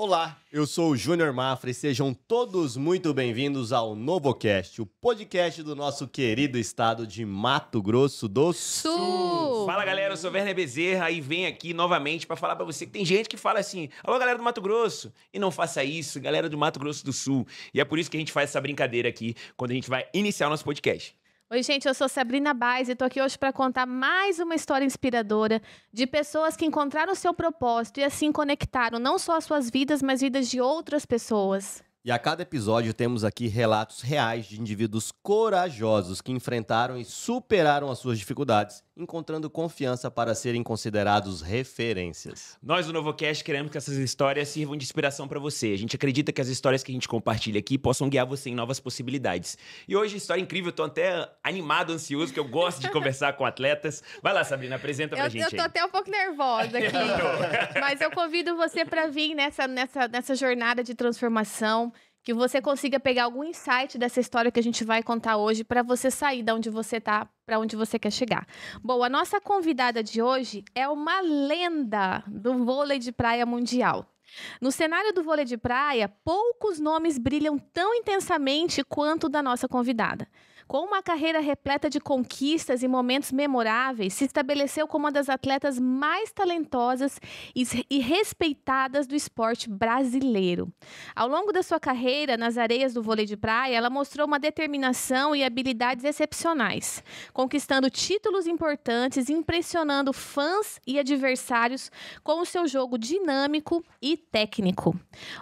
Olá, eu sou o Júnior Mafra e sejam todos muito bem-vindos ao NovoCast, o podcast do nosso querido estado de Mato Grosso do Sul. Sul. Fala galera, eu sou o Werner Bezerra e venho aqui novamente para falar para você que tem gente que fala assim: alô galera do Mato Grosso, e não faça isso, galera do Mato Grosso do Sul. E é por isso que a gente faz essa brincadeira aqui quando a gente vai iniciar o nosso podcast. Oi, gente, eu sou Sabrina Baez e estou aqui hoje para contar mais uma história inspiradora de pessoas que encontraram o seu propósito e assim conectaram não só as suas vidas, mas vidas de outras pessoas. E a cada episódio temos aqui relatos reais de indivíduos corajosos que enfrentaram e superaram as suas dificuldades encontrando confiança para serem considerados referências. Nós do NovoCast queremos que essas histórias sirvam de inspiração para você. A gente acredita que as histórias que a gente compartilha aqui possam guiar você em novas possibilidades. E hoje, história incrível, eu tô até animado, ansioso, que eu gosto de conversar com atletas. Vai lá, Sabrina, apresenta pra eu, gente. Eu tô aí. até um pouco nervosa aqui. mas eu convido você para vir nessa, nessa, nessa jornada de transformação que você consiga pegar algum insight dessa história que a gente vai contar hoje para você sair da onde você está para onde você quer chegar. Bom, a nossa convidada de hoje é uma lenda do vôlei de praia mundial. No cenário do vôlei de praia, poucos nomes brilham tão intensamente quanto o da nossa convidada. Com uma carreira repleta de conquistas e momentos memoráveis, se estabeleceu como uma das atletas mais talentosas e respeitadas do esporte brasileiro. Ao longo da sua carreira nas areias do vôlei de praia, ela mostrou uma determinação e habilidades excepcionais, conquistando títulos importantes, impressionando fãs e adversários com o seu jogo dinâmico e técnico.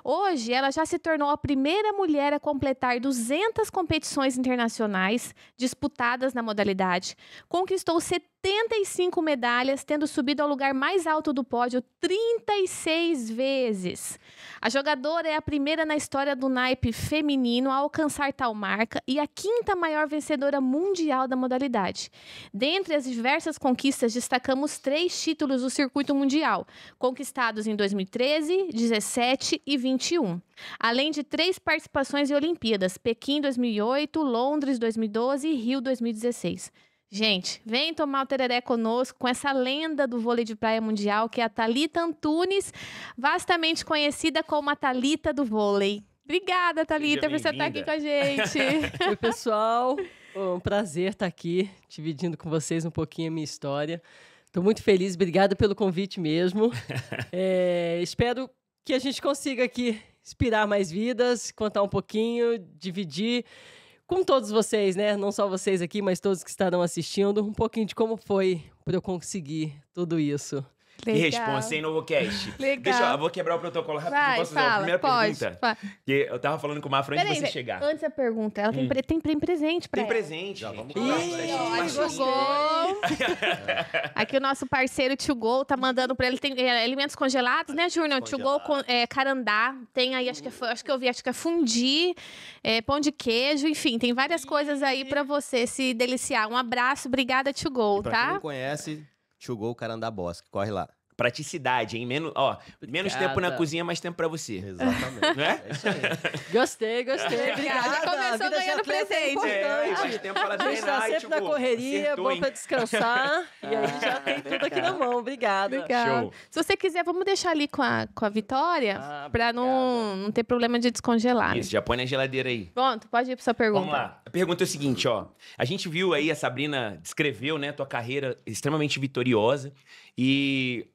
Hoje, ela já se tornou a primeira mulher a completar 200 competições internacionais disputadas na modalidade, conquistou 70 75 medalhas, tendo subido ao lugar mais alto do pódio 36 vezes. A jogadora é a primeira na história do naipe feminino a alcançar tal marca e a quinta maior vencedora mundial da modalidade. Dentre as diversas conquistas, destacamos três títulos do circuito mundial, conquistados em 2013, 17 e 21, além de três participações em Olimpíadas: Pequim 2008, Londres 2012 e Rio 2016. Gente, vem tomar o tereré conosco com essa lenda do vôlei de praia mundial, que é a Thalita Antunes, vastamente conhecida como a Thalita do vôlei. Obrigada, Thalita, por você estar tá aqui com a gente. Oi, pessoal. Um prazer estar tá aqui, dividindo com vocês um pouquinho a minha história. Estou muito feliz, obrigada pelo convite mesmo. É, espero que a gente consiga aqui inspirar mais vidas, contar um pouquinho, dividir com todos vocês, né? Não só vocês aqui, mas todos que estarão assistindo, um pouquinho de como foi para eu conseguir tudo isso. Legal. Que responsa, hein, NovoCast? Legal. Deixa eu, vou quebrar o protocolo rapidinho. Vai, posso fala, fazer a primeira pode, pergunta? Que eu tava falando com o Mafra antes de você chegar. Antes da pergunta, ela hum. tem, tem, presente pra Tem ela. presente. Já, vamos Ih, né? Tio Gol. Aqui o nosso parceiro Tio Gol tá mandando pra ele. Tem é, alimentos congelados, né, Júnior? Tio Gol, é, carandá. Tem aí, acho que, é, acho que eu vi, acho que é fundi, é, pão de queijo. Enfim, tem várias coisas aí pra você se deliciar. Um abraço, obrigada, Tio Gol, tá? quem não conhece o go Carandá Bosque. Corre lá. Praticidade, hein? Menos, ó, menos tempo na cozinha, mais tempo pra você. Exatamente. Né? É isso aí. Gostei, gostei. Obrigada. Já começou ganhando é presente. É, mais tempo pra treinar, a gente tá sempre tipo, na correria, acertou, bom pra descansar. e aí já tem tudo aqui na mão. Obrigada. Obrigada. Show. Se você quiser, vamos deixar ali com a, com a Vitória ah, pra não, não ter problema de descongelar. Isso, já põe na geladeira aí. Pronto, pode ir pra sua pergunta. Vamos lá. A pergunta é o seguinte, ó. A gente viu aí, a Sabrina descreveu, né, tua carreira extremamente vitoriosa. E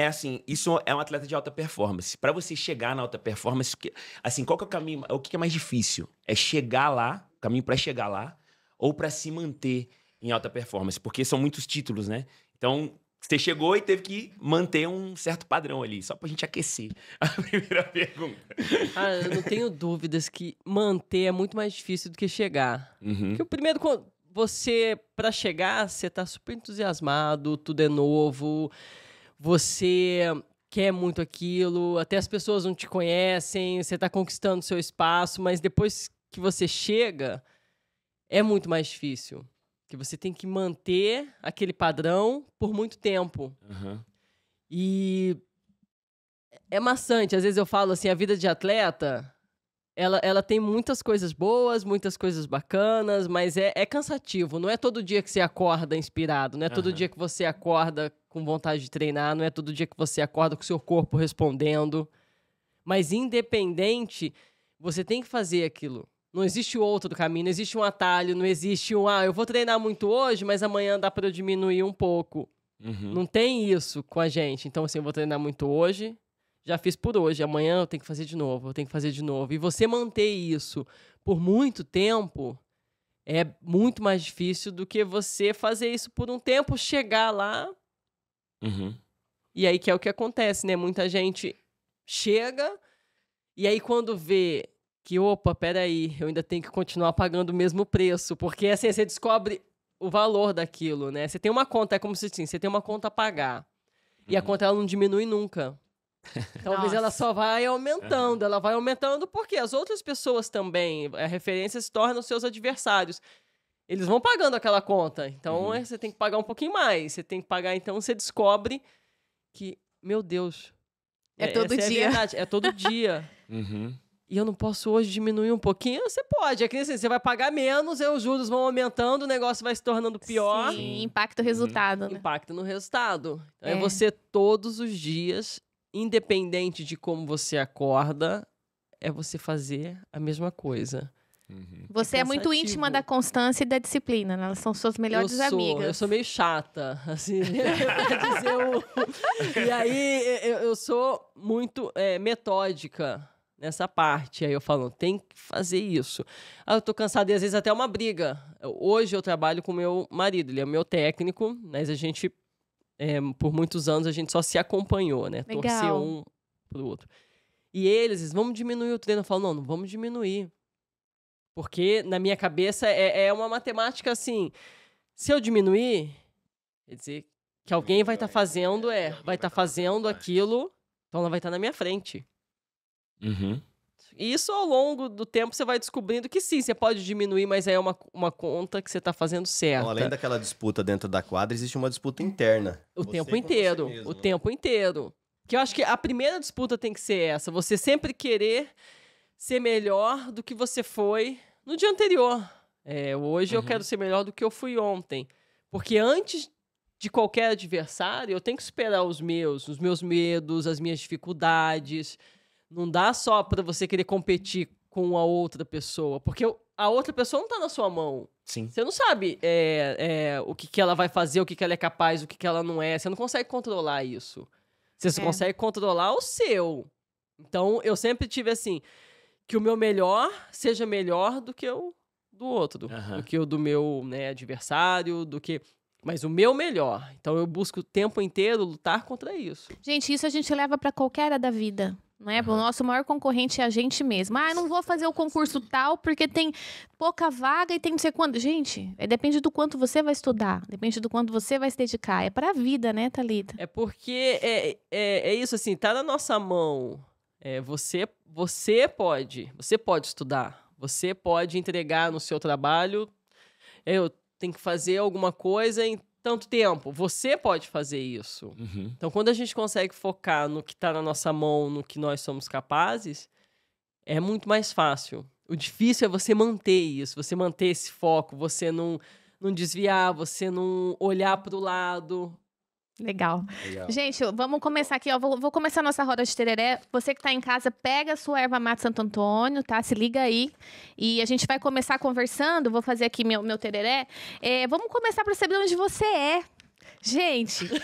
é assim, isso é um atleta de alta performance. Para você chegar na alta performance, assim, qual que é o caminho, o que é mais difícil? É chegar lá, o caminho para chegar lá ou para se manter em alta performance, porque são muitos títulos, né? Então, você chegou e teve que manter um certo padrão ali, só pra gente aquecer a primeira pergunta. Cara, ah, eu não tenho dúvidas que manter é muito mais difícil do que chegar. Uhum. Porque o primeiro, você, para chegar, você tá super entusiasmado, tudo é novo, você quer muito aquilo, até as pessoas não te conhecem, você está conquistando seu espaço, mas depois que você chega, é muito mais difícil. Que você tem que manter aquele padrão por muito tempo. Uhum. E é maçante. Às vezes eu falo assim, a vida de atleta, ela, ela tem muitas coisas boas, muitas coisas bacanas, mas é, é cansativo. Não é todo dia que você acorda inspirado, não é uhum. todo dia que você acorda com vontade de treinar, não é todo dia que você acorda com o seu corpo respondendo. Mas independente, você tem que fazer aquilo. Não existe outro caminho, não existe um atalho, não existe um, ah, eu vou treinar muito hoje, mas amanhã dá para eu diminuir um pouco. Uhum. Não tem isso com a gente. Então, assim, eu vou treinar muito hoje, já fiz por hoje, amanhã eu tenho que fazer de novo, eu tenho que fazer de novo. E você manter isso por muito tempo é muito mais difícil do que você fazer isso por um tempo, chegar lá Uhum. E aí que é o que acontece, né? Muita gente chega e aí quando vê que, opa, peraí, eu ainda tenho que continuar pagando o mesmo preço, porque assim, você descobre o valor daquilo, né? Você tem uma conta, é como se assim, você tem uma conta a pagar. Uhum. E a uhum. conta ela não diminui nunca. Talvez ela só vai aumentando, uhum. ela vai aumentando porque as outras pessoas também, a referência se tornam seus adversários eles vão pagando aquela conta. Então uhum. É, você tem que pagar um pouquinho mais. Você tem que pagar, então você descobre que, meu Deus. É, é todo é dia. É, verdade, é todo dia. Uhum. E eu não posso hoje diminuir um pouquinho? Você pode. É que assim, você vai pagar menos, aí os juros vão aumentando, o negócio vai se tornando pior. Sim, impacta o uhum. resultado. Uhum. Né? Impacta no resultado. Então, é. é você todos os dias, independente de como você acorda, é você fazer a mesma coisa. Uhum. É Você é, é muito íntima da constância e da disciplina, né? elas são suas melhores eu sou, amigas. Eu sou meio chata, assim. dizer eu... E aí eu, eu sou muito é, metódica nessa parte. Aí eu falo, tem que fazer isso. Ah, eu tô cansada e às vezes até é uma briga. Hoje eu trabalho com meu marido, ele é meu técnico, mas a gente, é, por muitos anos, a gente só se acompanhou, né? Legal. Torceu um pro outro. E eles, eles, vamos diminuir o treino. Eu falo, não, não vamos diminuir. Porque na minha cabeça é, é uma matemática assim. Se eu diminuir, quer dizer que alguém vai tá estar é, tá, tá fazendo, é, vai estar tá fazendo aquilo, então ela vai estar tá na minha frente. Uhum. isso ao longo do tempo você vai descobrindo que sim, você pode diminuir, mas aí é uma, uma conta que você está fazendo certa. Então, além daquela disputa dentro da quadra, existe uma disputa interna. O você tempo inteiro. o né? tempo inteiro. Que eu acho que a primeira disputa tem que ser essa: você sempre querer ser melhor do que você foi no dia anterior. É, hoje uhum. eu quero ser melhor do que eu fui ontem. Porque antes de qualquer adversário, eu tenho que superar os meus, os meus medos, as minhas dificuldades. Não dá só para você querer competir com a outra pessoa, porque a outra pessoa não tá na sua mão. Sim. Você não sabe é, é, o que, que ela vai fazer, o que, que ela é capaz, o que, que ela não é. Você não consegue controlar isso. Você é. consegue controlar o seu. Então, eu sempre tive assim que o meu melhor seja melhor do que o do outro, uhum. do que o do meu né, adversário, do que. Mas o meu melhor. Então eu busco o tempo inteiro lutar contra isso. Gente, isso a gente leva para qualquer área da vida. Não é? Uhum. O nosso maior concorrente é a gente mesmo. Ah, não vou fazer o concurso tal porque tem pouca vaga e tem não sei quando. Gente, é, depende do quanto você vai estudar, depende do quanto você vai se dedicar. É para a vida, né, Thalita? É porque é, é, é isso assim, tá na nossa mão é, você, você pode, você pode estudar, você pode entregar no seu trabalho. É, eu tenho que fazer alguma coisa em tanto tempo. Você pode fazer isso. Uhum. Então, quando a gente consegue focar no que está na nossa mão, no que nós somos capazes, é muito mais fácil. O difícil é você manter isso, você manter esse foco, você não, não desviar, você não olhar para o lado, Legal. Legal. Gente, vamos começar aqui, ó. Vou, vou começar a nossa roda de tereré. Você que está em casa, pega a sua erva mate Santo Antônio, tá? Se liga aí. E a gente vai começar conversando. Vou fazer aqui meu, meu tereré. É, vamos começar para saber onde você é. Gente, você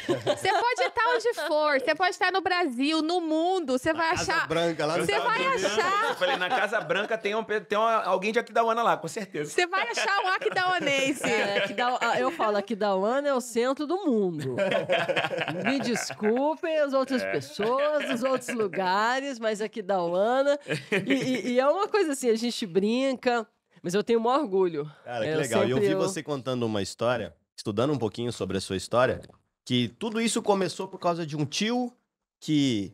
pode estar onde for, você pode estar no Brasil, no mundo, você vai Casa achar. Branca, lá Você vai achar. Eu falei, na Casa Branca tem, um, tem alguém de Aquidauana lá, com certeza. Você vai achar um aquidauanense. É, Aquidau... Ah, eu falo, Aquidauana é o centro do mundo. Me desculpem as outras é. pessoas, os outros lugares, mas Aquidauana. E, e, e é uma coisa assim, a gente brinca, mas eu tenho o maior orgulho. Cara, que legal. E eu vi você contando uma história estudando um pouquinho sobre a sua história, que tudo isso começou por causa de um tio que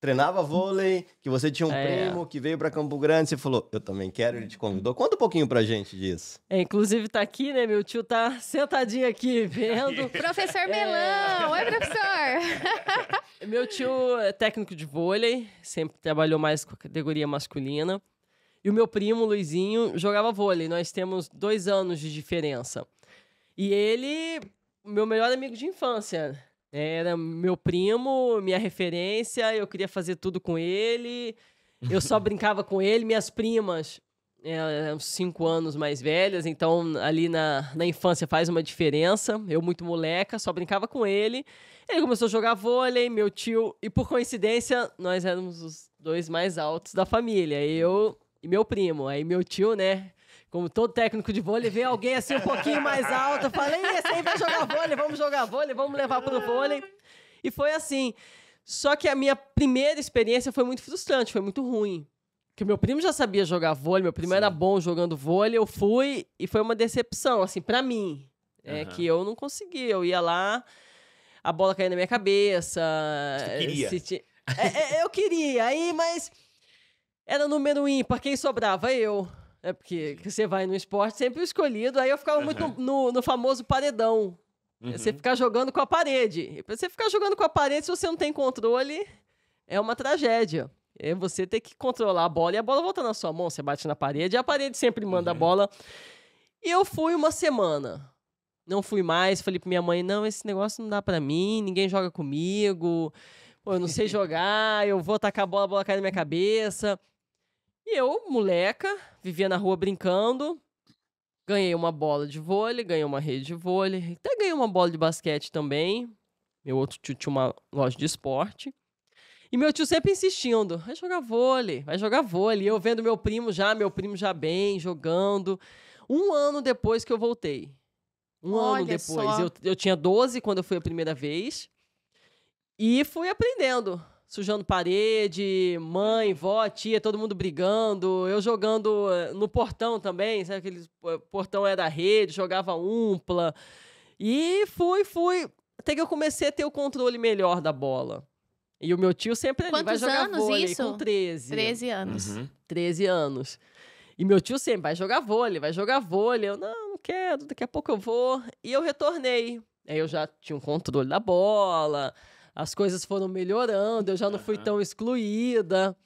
treinava vôlei, que você tinha um é. primo que veio para Campo Grande, você falou, eu também quero, ele te convidou. Conta um pouquinho pra gente disso. É, inclusive tá aqui, né, meu tio tá sentadinho aqui vendo. professor é. Melão, é... oi professor! meu tio é técnico de vôlei, sempre trabalhou mais com a categoria masculina. E o meu primo, Luizinho, jogava vôlei. Nós temos dois anos de diferença. E ele, meu melhor amigo de infância. Era meu primo, minha referência, eu queria fazer tudo com ele. Eu só brincava com ele, minhas primas é, eram cinco anos mais velhas, então ali na, na infância faz uma diferença. Eu, muito moleca, só brincava com ele. Ele começou a jogar vôlei, meu tio, e por coincidência, nós éramos os dois mais altos da família, eu e meu primo. Aí meu tio, né, como todo técnico de vôlei, vê alguém assim um pouquinho mais alto, falei, esse aí vai jogar vôlei, vamos jogar vôlei, vamos levar pro vôlei. E foi assim. Só que a minha primeira experiência foi muito frustrante, foi muito ruim. Porque meu primo já sabia jogar vôlei, meu primo Sim. era bom jogando vôlei, eu fui e foi uma decepção, assim, para mim. Uhum. É que eu não conseguia, eu ia lá, a bola caía na minha cabeça. É, queria. Ti... é, é, eu queria, aí, mas era número ímpar, quem sobrava? Eu. É porque você vai no esporte sempre o escolhido. Aí eu ficava uhum. muito no, no, famoso paredão. É, uhum. Você ficar jogando com a parede. Você ficar jogando com a parede, se você não tem controle, é uma tragédia. É você ter que controlar a bola e a bola volta na sua mão. Você bate na parede e a parede sempre manda uhum. a bola. E eu fui uma semana. Não fui mais. Falei pra minha mãe: não, esse negócio não dá pra mim, ninguém joga comigo. Pô, eu não sei jogar, eu vou tacar a bola, a bola cai na minha cabeça. E eu, moleca, vivia na rua brincando. Ganhei uma bola de vôlei, ganhei uma rede de vôlei, até ganhei uma bola de basquete também. Meu outro tio tinha uma loja de esporte. E meu tio sempre insistindo: vai jogar vôlei, vai jogar vôlei. E eu vendo meu primo já, meu primo já bem, jogando. Um ano depois que eu voltei. Um Olha ano depois. Eu, eu tinha 12 quando eu fui a primeira vez. E fui aprendendo sujando parede, mãe, vó, tia, todo mundo brigando. Eu jogando eh, no portão também, sabe? Aquele eh, portão era é rede, jogava umpla. E fui, fui. Até que eu comecei a ter o controle melhor da bola. E o meu tio sempre Quantos vai jogar anos vôlei isso? com 13. 13 anos. Uhum. 13 anos. E meu tio sempre vai jogar vôlei, vai jogar vôlei. Eu não, não quero, daqui a pouco eu vou. E eu retornei. Aí eu já tinha um controle da bola as coisas foram melhorando, eu já não uhum. fui tão excluída.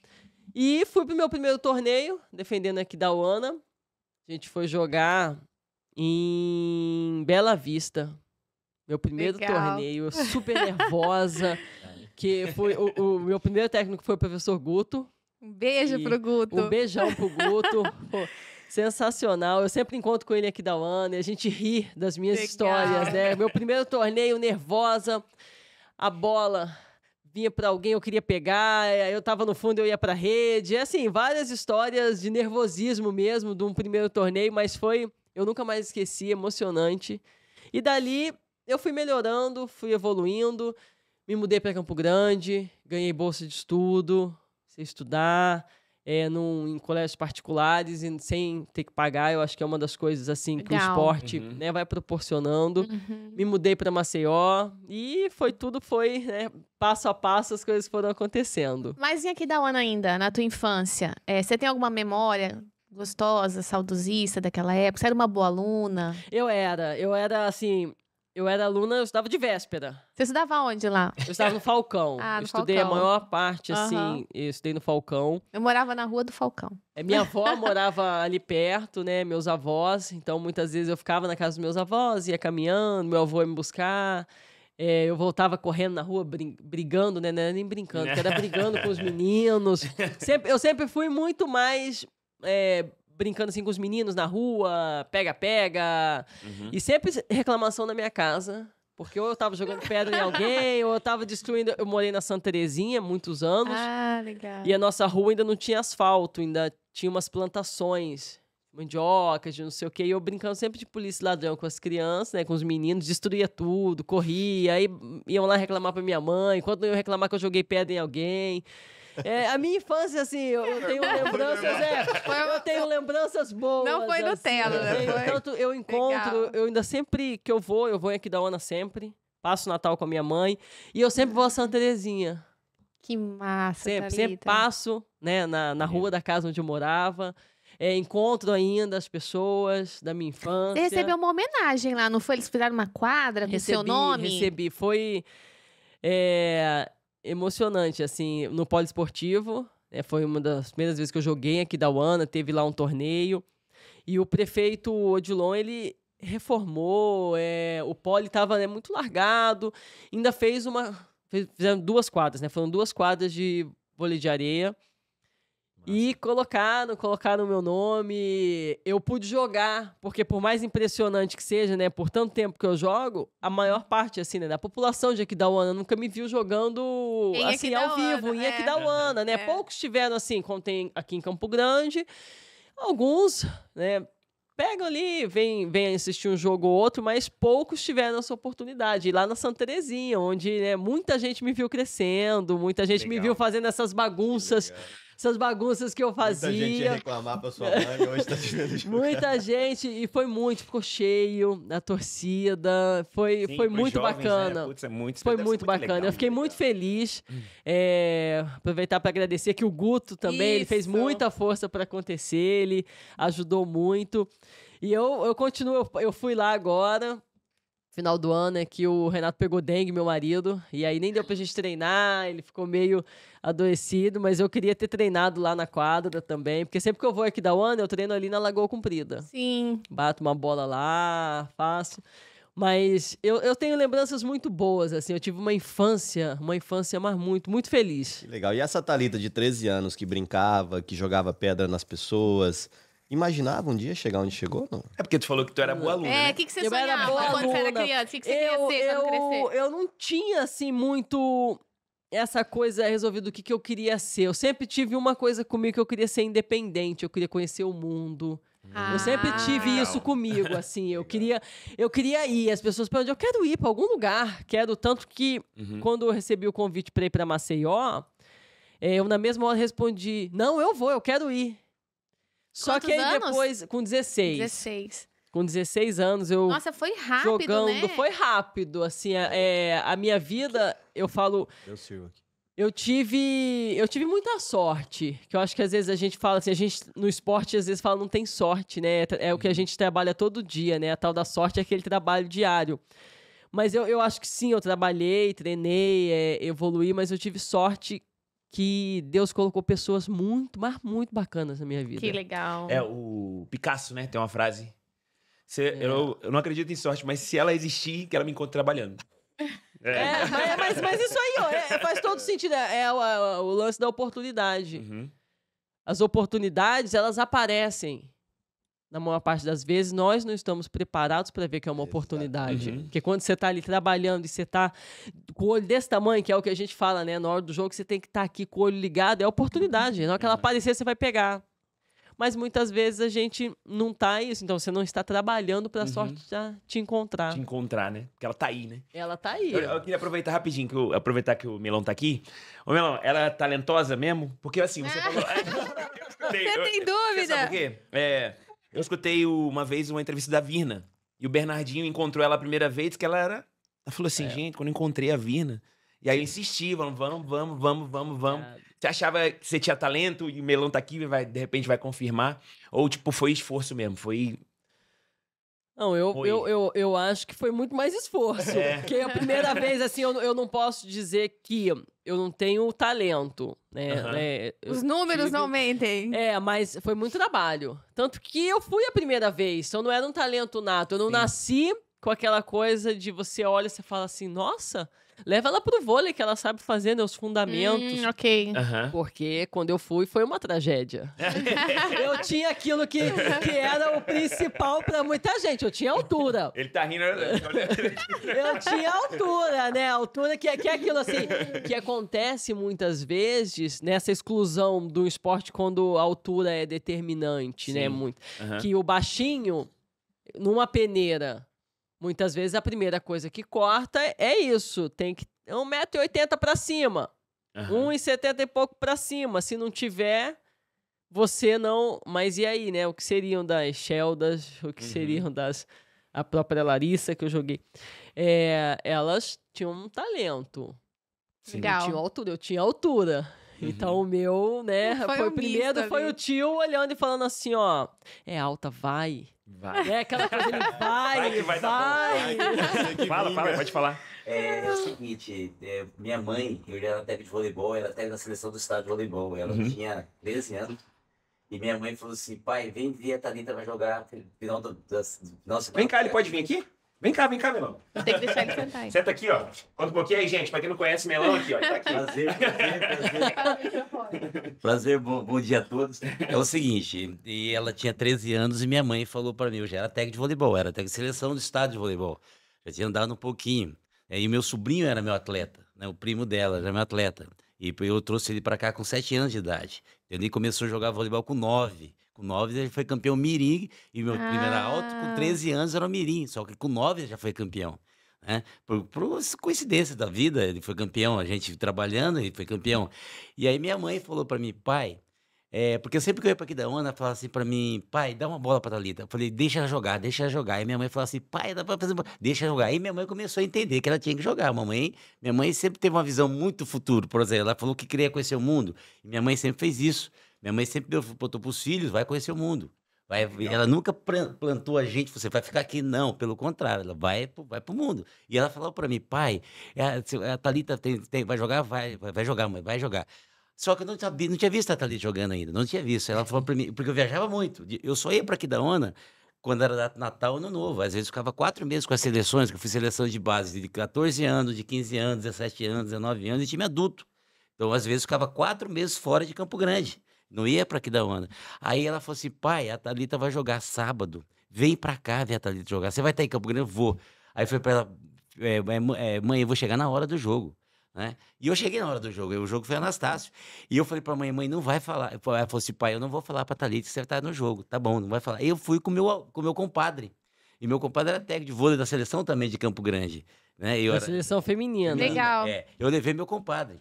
E fui pro meu primeiro torneio, defendendo aqui da UANA. A gente foi jogar em Bela Vista. Meu primeiro Legal. torneio, super nervosa. que foi o, o, meu primeiro técnico foi o professor Guto. Um beijo pro Guto. Um beijão pro Guto. sensacional. Eu sempre encontro com ele aqui da UANA e a gente ri das minhas Legal. histórias, né? Meu primeiro torneio nervosa a bola vinha para alguém, eu queria pegar, eu estava no fundo, eu ia para rede. É assim, várias histórias de nervosismo mesmo de um primeiro torneio, mas foi, eu nunca mais esqueci, emocionante. E dali eu fui melhorando, fui evoluindo, me mudei para Campo Grande, ganhei bolsa de estudo, sei estudar, é, num, em colégios particulares e sem ter que pagar. Eu acho que é uma das coisas assim que Legal. o esporte uhum. né, vai proporcionando. Uhum. Me mudei para Maceió e foi tudo foi né, passo a passo as coisas foram acontecendo. Mas em Ana ainda, na tua infância, é, você tem alguma memória gostosa, saudosista daquela época? Você era uma boa aluna? Eu era. Eu era, assim, eu era aluna, eu estudava de véspera. Você estudava onde lá? Eu estava no Falcão. ah, no eu estudei Falcão. a maior parte, assim, eu estudei no Falcão. Eu morava na rua do Falcão. É, minha avó morava ali perto, né? Meus avós. Então, muitas vezes eu ficava na casa dos meus avós, ia caminhando, meu avô ia me buscar. É, eu voltava correndo na rua, brigando, né? Não era nem brincando, era brigando com os meninos. Sempre, eu sempre fui muito mais é, brincando assim com os meninos na rua, pega-pega. Uhum. E sempre reclamação na minha casa. Porque ou eu tava jogando pedra em alguém, ou eu tava destruindo. Eu morei na Santa Terezinha muitos anos. Ah, legal. E a nossa rua ainda não tinha asfalto, ainda tinha umas plantações mandioca, de não sei o quê. E eu brincando sempre de polícia ladrão com as crianças, né? Com os meninos, destruía tudo, corria, aí iam lá reclamar pra minha mãe. Quando eu reclamar que eu joguei pedra em alguém. É, a minha infância, assim, eu tenho lembranças, é, eu tenho lembranças boas. Não foi assim, Nutella, assim, né? Tanto eu encontro, Legal. eu ainda sempre que eu vou, eu vou aqui da Ana sempre. Passo o Natal com a minha mãe. E eu sempre vou a Santa Terezinha. Que massa, Sempre, sempre passo, né, na, na rua da casa onde eu morava. É, encontro ainda as pessoas da minha infância. Você recebeu uma homenagem lá, não foi? Eles fizeram uma quadra com recebi, seu nome? Recebi, foi... É, emocionante, assim, no poliesportivo. Né, foi uma das primeiras vezes que eu joguei aqui da UANA, teve lá um torneio. E o prefeito Odilon, ele reformou, é, o poli estava né, muito largado, ainda fez uma... Fez, fizeram duas quadras, né? Foram duas quadras de vôlei de areia e colocaram, colocaram o meu nome. Eu pude jogar, porque por mais impressionante que seja, né? Por tanto tempo que eu jogo, a maior parte, assim, né, da população de Aquidauana nunca me viu jogando, em assim, ao vivo, em é. Aquidauana, né? É. Poucos tiveram, assim, como tem aqui em Campo Grande. Alguns, né? pegam ali, vem, vem assistir um jogo ou outro, mas poucos tiveram essa oportunidade. E lá na Santa Terezinha, onde né, muita gente me viu crescendo, muita gente Legal. me viu fazendo essas bagunças. Legal essas bagunças que eu fazia. Muita gente ia reclamar pra sua mãe, hoje tá de Muita gente, e foi muito, ficou cheio na torcida, foi, Sim, foi muito jovens, né? bacana. Né? Putz, é muito, foi muito, muito bacana, legal, eu fiquei muito, muito feliz. Hum. É, aproveitar para agradecer que o Guto também, ele fez muita força para acontecer, ele ajudou muito. E eu, eu continuo, eu fui lá agora, final do ano é que o Renato pegou dengue, meu marido, e aí nem deu pra gente treinar, ele ficou meio adoecido, mas eu queria ter treinado lá na quadra também, porque sempre que eu vou aqui da UANA, eu treino ali na Lagoa Comprida. Sim. Bato uma bola lá, faço. Mas eu, eu tenho lembranças muito boas, assim. Eu tive uma infância, uma infância mas muito, muito feliz. Que legal. E essa Thalita de 13 anos que brincava, que jogava pedra nas pessoas, Imaginava um dia chegar onde chegou, não? É porque tu falou que tu era boa aluna, É, né? o né? que, que você eu sonhava quando aluna. você era criança? O que, que você eu, queria ser eu, quando crescer? Eu não tinha, assim, muito essa coisa resolvida do que, que eu queria ser. Eu sempre tive uma coisa comigo que eu queria ser independente, eu queria conhecer o mundo. Ah, eu sempre tive legal. isso comigo, assim. Eu queria, eu queria ir. As pessoas perguntam, eu quero ir para algum lugar. Quero tanto que uhum. quando eu recebi o convite para ir para Maceió, eh, eu na mesma hora respondi, não, eu vou, eu quero ir. Só que aí anos? depois, com 16. 16. Com 16 anos, eu. Nossa, foi rápido. Jogando, né? foi rápido. Assim, é, a minha vida, eu falo. Eu sirvo aqui. Eu tive, eu tive muita sorte, que eu acho que às vezes a gente fala assim, a gente no esporte às vezes fala não tem sorte, né? É, é o que a uhum. gente trabalha todo dia, né? A tal da sorte é aquele trabalho diário. Mas eu, eu acho que sim, eu trabalhei, treinei, é, evoluí, mas eu tive sorte que Deus colocou pessoas muito, mas muito bacanas na minha vida. Que legal. É, o Picasso, né? Tem uma frase. Se, é. eu, eu, não acredito em sorte, mas se ela existir, que ela me encontre trabalhando. É, é mas, mas, mas, isso aí é, é, faz todo sentido. É, é o, é o, lance da oportunidade. Uhum. As oportunidades, elas aparecem na maior parte das vezes, nós não estamos preparados para ver que é uma Exato. oportunidade. Uhum. Porque quando você está ali trabalhando e você está com o olho desse tamanho, que é o que a gente fala, né? Na hora do jogo, você tem que estar tá aqui com o olho ligado, é oportunidade. Na hora que ela aparecer, você vai pegar. Mas muitas vezes a gente não tá isso, então você não está trabalhando para a uhum. sorte já te encontrar. Te encontrar, né? Porque ela tá aí, né? Ela tá aí. Eu, eu queria aproveitar rapidinho, que eu, aproveitar que o Melão tá aqui. Ô, Melão, ela é talentosa mesmo? Porque assim, você ah. falou. você tem dúvida? sabe por quê? É. Eu escutei uma vez uma entrevista da Virna. E o Bernardinho encontrou ela a primeira vez, que ela era. Ela falou assim, é. gente, quando encontrei a Virna. E aí eu insisti, vamos, vamos, vamos, vamos, vamos, vamos. É. Você achava que você tinha talento e o melão tá aqui, vai, de repente vai confirmar. Ou, tipo, foi esforço mesmo, foi não, eu, eu, eu, eu acho que foi muito mais esforço. É. Porque a primeira vez, assim, eu, eu não posso dizer que eu não tenho talento, né? Uhum. né? Os números tive... não mentem. É, mas foi muito trabalho. Tanto que eu fui a primeira vez, Eu então não era um talento nato. Eu não Sim. nasci com aquela coisa de você olha e fala assim, nossa, Leva ela pro vôlei, que ela sabe fazer, né? Os fundamentos. Hum, ok. Uhum. Porque quando eu fui, foi uma tragédia. eu tinha aquilo que, que era o principal pra muita gente. Eu tinha altura. Ele tá rindo. eu tinha altura, né? Altura que, é, que é aquilo assim, que acontece muitas vezes nessa exclusão do esporte quando a altura é determinante, né, Sim. né? Muito. Uhum. Que o baixinho, numa peneira Muitas vezes a primeira coisa que corta é isso. Tem que 1,80m é para cima. Uhum. 1,70 e pouco para cima. Se não tiver, você não. Mas e aí, né? O que seriam das Sheldas? O que uhum. seriam das. A própria Larissa que eu joguei. É, elas tinham um talento. Sim. Legal. Eu tinha altura. Eu tinha altura. Uhum. Então o meu, né? foi, foi o primeiro, foi o tio olhando e falando assim: ó, é alta, vai. Vai. É aquela coisa, ele vai, vai, que vai, vai. vai. Fala, fala, pode falar. É, é o seguinte, é, minha mãe, eu era técnica de voleibol, era até da seleção do estado de voleibol, ela uhum. tinha 13 anos. E minha mãe falou assim, pai, vem ver a Thalita vai jogar final do, do, do, nosso Vem cá, ele pode vir aqui? Vem cá, vem cá, Melão. Tem que deixar ele sentar aí. Senta aqui, ó. Conta um pouquinho aí, gente. Pra quem não conhece, Melão aqui, ó. Tá aqui. Prazer, prazer, prazer. prazer, bom, bom dia a todos. É o seguinte, e ela tinha 13 anos e minha mãe falou pra mim, eu já era técnico de voleibol, era técnico de seleção do estado de voleibol. Já tinha andado um pouquinho. E meu sobrinho era meu atleta, né? O primo dela era meu atleta. E eu trouxe ele pra cá com 7 anos de idade. Ele começou a jogar voleibol com 9. Com 9 ele foi campeão mirim, e meu ah. era alto, com 13 anos era mirim, só que com 9 já foi campeão. Né? Por, por coincidência da vida, ele foi campeão, a gente trabalhando, ele foi campeão. E aí minha mãe falou para mim, pai, é, porque sempre que eu ia pra ONA, falava assim pra mim, pai, dá uma bola pra Thalita. Eu falei, deixa ela jogar, deixa ela jogar. E minha mãe falou assim, pai, dá pra fazer uma... deixa ela jogar. Aí minha mãe começou a entender que ela tinha que jogar. Mamãe, minha mãe sempre teve uma visão muito futuro, por exemplo. Ela falou que queria conhecer o mundo. E minha mãe sempre fez isso. Minha mãe sempre deu, botou os filhos, vai conhecer o mundo. Vai, ela nunca plantou a gente, você vai ficar aqui. Não, pelo contrário, ela vai, para o mundo. E ela falou para mim, pai, a, é, a Thalita tem, tem, vai jogar? Vai, vai jogar, mãe, vai jogar. Só que eu não, sabia, não tinha visto a Thalita jogando ainda, não tinha visto. Ela falou para mim, porque eu viajava muito. Eu só ia para aqui da ONA quando era Natal, Ano Novo. Às vezes ficava quatro meses com as seleções, que eu fui seleção de base de 14 anos, de 15 anos, 17 anos, 19 anos, e time adulto. Então, às vezes, ficava quatro meses fora de Campo Grande. Não ia para aqui da onda. Aí ela falou assim: pai, a Thalita vai jogar sábado. Vem para cá ver a Thalita jogar. Você vai estar tá em Campo Grande? Eu vou. Aí foi para ela: é, é, é, mãe, eu vou chegar na hora do jogo. Né? E eu cheguei na hora do jogo, o jogo foi Anastácio. E eu falei a mãe, mãe, não vai falar. Ela falou assim, pai, eu não vou falar para Thalita que você tá no jogo, tá bom, não vai falar. E eu fui com meu, o meu compadre. E meu compadre era técnico de vôlei da seleção também de Campo Grande. Né? Eu da era... seleção feminina. Legal. É, eu levei meu compadre.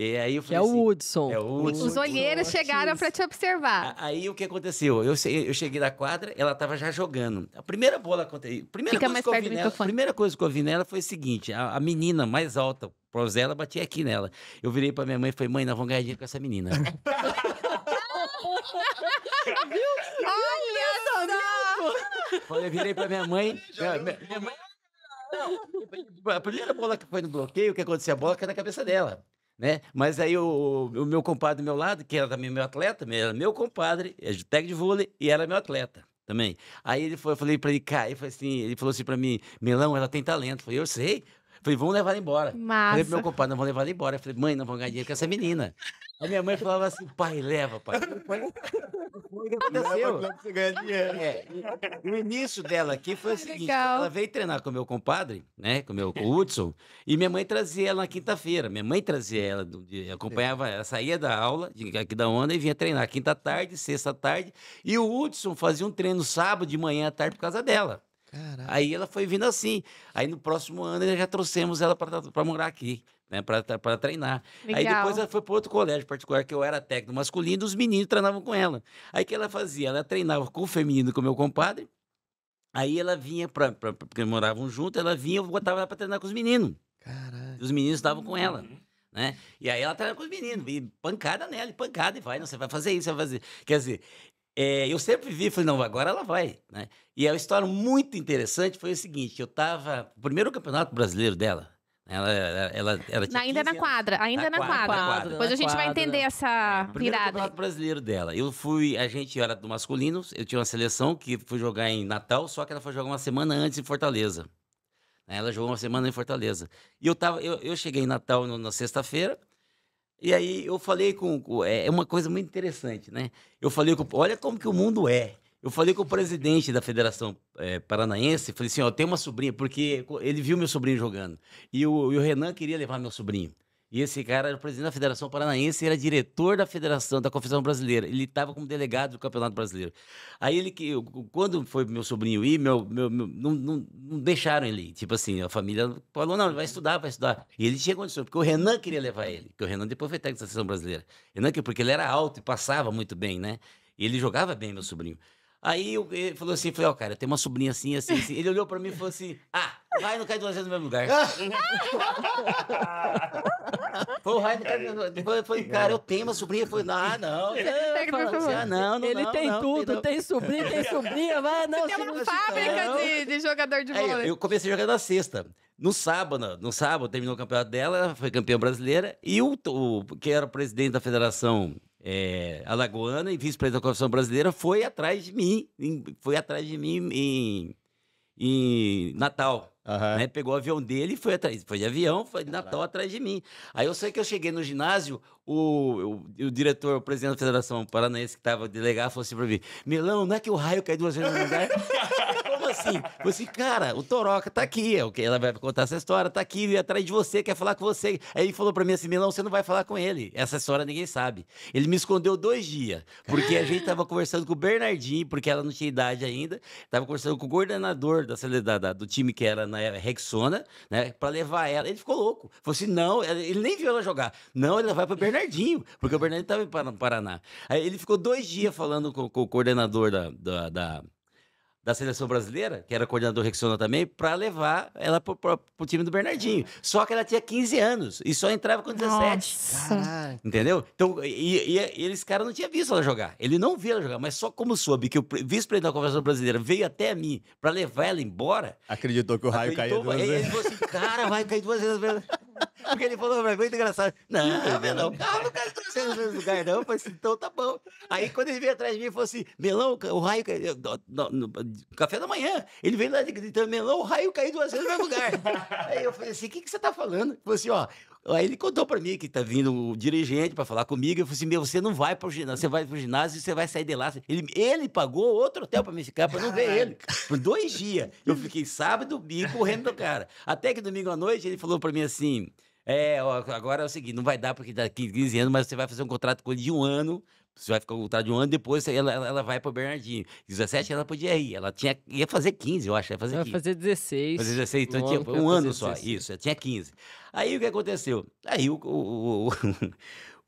E aí eu falei é assim, o Hudson. É o Os olheiros chegaram para te observar. Aí o que aconteceu? Eu, eu cheguei na quadra, ela estava já jogando. A primeira bola aconteceu. Primeira Fica coisa mais perto do nela, primeira coisa que eu vi nela foi o seguinte: a, a menina mais alta, Prozella, batia aqui nela. Eu virei para minha mãe e falei: mãe, nós vamos ganhar dinheiro com essa menina. viu? Olha só! Falei, eu virei pra minha mãe. minha, minha mãe... Não, a primeira bola que foi no bloqueio, o que aconteceu? A bola caiu na cabeça dela né? Mas aí o, o meu compadre do meu lado, que era também meu atleta, era meu compadre, é de tag de vôlei e era meu atleta também. Aí ele foi, eu falei para ele, cara, ele falou assim, ele falou assim para mim, Melão, ela tem talento. Eu falei, eu sei. Falei, vamos levar ela embora. Massa. Falei pro meu compadre, não vão levar ela embora. Eu falei, mãe, não vão ganhar dinheiro com essa menina. Aí minha mãe falava assim, pai, leva, pai. O que aconteceu? Leva dinheiro. É, o início dela aqui foi o seguinte, Legal. ela veio treinar com meu compadre, né, com meu, com o Hudson, e minha mãe trazia ela na quinta-feira. Minha mãe trazia ela, acompanhava, ela saía da aula, aqui da onda, e vinha treinar quinta-tarde, sexta-tarde, e o Hudson fazia um treino sábado de manhã à tarde por causa dela. Caraca. Aí ela foi vindo assim. Aí no próximo ano já trouxemos ela para morar aqui, né? Para treinar. Legal. Aí depois ela foi para outro colégio particular, que eu era técnico masculino, e os meninos treinavam com ela. Aí o que ela fazia? Ela treinava com o feminino, com o meu compadre. Aí ela vinha, pra, pra, porque moravam junto, ela vinha, e botava ela para treinar com os meninos. Caraca. Os meninos estavam com ela. Uhum. Né? E aí ela treinava com os meninos, e pancada nela, e pancada, e vai, não, você vai fazer isso, você vai fazer. Quer dizer, é, eu sempre vi, falei, não, agora ela vai. Né? E a história muito interessante foi o seguinte: eu estava. O primeiro campeonato brasileiro dela. Né, ela, ela, ela, ela tinha ainda na quadra, ainda na, na quadra. quadra. quadra. Depois a gente quadra. vai entender essa é, virada. campeonato brasileiro dela. Eu fui, a gente era do masculino, eu tinha uma seleção que fui jogar em Natal, só que ela foi jogar uma semana antes em Fortaleza. Né? Ela jogou uma semana em Fortaleza. E eu, tava, eu, eu cheguei em Natal no, na sexta-feira, e aí eu falei com, é, é uma coisa muito interessante, né? Eu falei com. Olha como que o mundo é. Eu falei com o presidente da Federação é, Paranaense, falei assim, ó, tem uma sobrinha, porque ele viu meu sobrinho jogando. E o, e o Renan queria levar meu sobrinho. E esse cara era presidente da Federação Paranaense, era diretor da Federação da Confederação Brasileira. Ele estava como delegado do Campeonato Brasileiro. Aí ele que quando foi meu sobrinho ir, meu, meu, meu não, não, não, deixaram ele, tipo assim, a família falou não, vai estudar, vai estudar. E ele tinha condição, porque o Renan queria levar ele, porque o Renan depois foi técnico da Seleção Brasileira. Renan porque ele era alto e passava muito bem, né? E ele jogava bem meu sobrinho. Aí ele eh, falou assim, falei, ó, oh, cara, tem uma sobrinha assim, assim, assim. Ele olhou pra mim e falou assim, ah, vai não cai duas vezes no mesmo lugar. foi o raio não cara, eu tenho uma sobrinha. Ele ah, não. Eu falei, assim, ah, não, não, Ele não, tem não, tudo, não. tem sobrinha, tem sobrinha, vai, não. Você tem uma fábrica de, de, jogador de vôlei. eu comecei a jogar na sexta. No sábado, no sábado, terminou o campeonato dela, foi campeã brasileira, e o, o que era o presidente da federação é, alagoana e vice-presidente da Confederação Brasileira, foi atrás de mim, em, foi atrás de mim em, em Natal. Uhum. Né? Pegou o avião dele e foi atrás. Foi de avião, foi de Natal atrás de mim. Aí eu sei que eu cheguei no ginásio, o, o, o diretor, o presidente da Federação Paranaense, que estava delegado, falou assim para mim: Melão, não é que o raio cai duas vezes no lugar? Então, assim, você, assim, cara, o Toroca tá aqui, é o que Ela vai contar essa história, tá aqui, atrás de você, quer falar com você. Aí ele falou pra mim assim: Milão, você não vai falar com ele. Essa história ninguém sabe. Ele me escondeu dois dias, porque a gente tava conversando com o Bernardinho, porque ela não tinha idade ainda, tava conversando com o coordenador da, da do time que era na Rexona, né, pra levar ela. Ele ficou louco. Falou assim: não, ele nem viu ela jogar. Não, ele vai pro Bernardinho, porque o Bernardinho tava no Paraná. Aí ele ficou dois dias falando com, com o coordenador da, da, da da seleção brasileira, que era coordenador Rexona também, para levar ela pro, pro, pro, time do Bernardinho. Só que ela tinha 15 anos e só entrava com 17. Caralho. Entendeu? Então, e, e, e esse cara não tinha visto ela jogar. Ele não viu ela jogar, mas só como soube que o vice-presidente da Confederação Brasileira veio até mim para levar ela embora. Acreditou que o raio caiu duas vezes. Ele falou assim: cara, vai cair duas vezes. Porque ele falou pra muito engraçado. Não, Melão, carro não quero trazer no mesmo lugar, não. Eu falei assim, então tá bom. Aí quando ele veio atrás de mim, ele falou assim, Melão, o raio caiu... No, no, no, café da manhã. Ele veio lá gritando, Melão, o raio caiu duas vezes no mesmo lugar. Aí eu falei assim, o que, que você tá falando? Ele falou assim, ó... Aí ele contou para mim que tá vindo o dirigente para falar comigo. Eu falei assim: meu, você não vai pro ginásio, você vai pro ginásio e você vai sair de lá. Ele, ele pagou outro hotel para mim ficar, para não ver ele. Por dois dias. Eu fiquei sábado e domingo correndo do cara. Até que domingo à noite ele falou para mim assim: é, agora é o seguinte, não vai dar porque daqui 15 anos, mas você vai fazer um contrato com ele de um ano você vai ficar de um ano depois, ela, ela vai para Bernardinho. 17 ela podia ir. Ela tinha, ia fazer 15, eu acho. Ia fazer, então ia fazer 16. Fazer 16, então tinha um ano 16. só. Isso, ela tinha 15. Aí o que aconteceu? Aí o, o, o,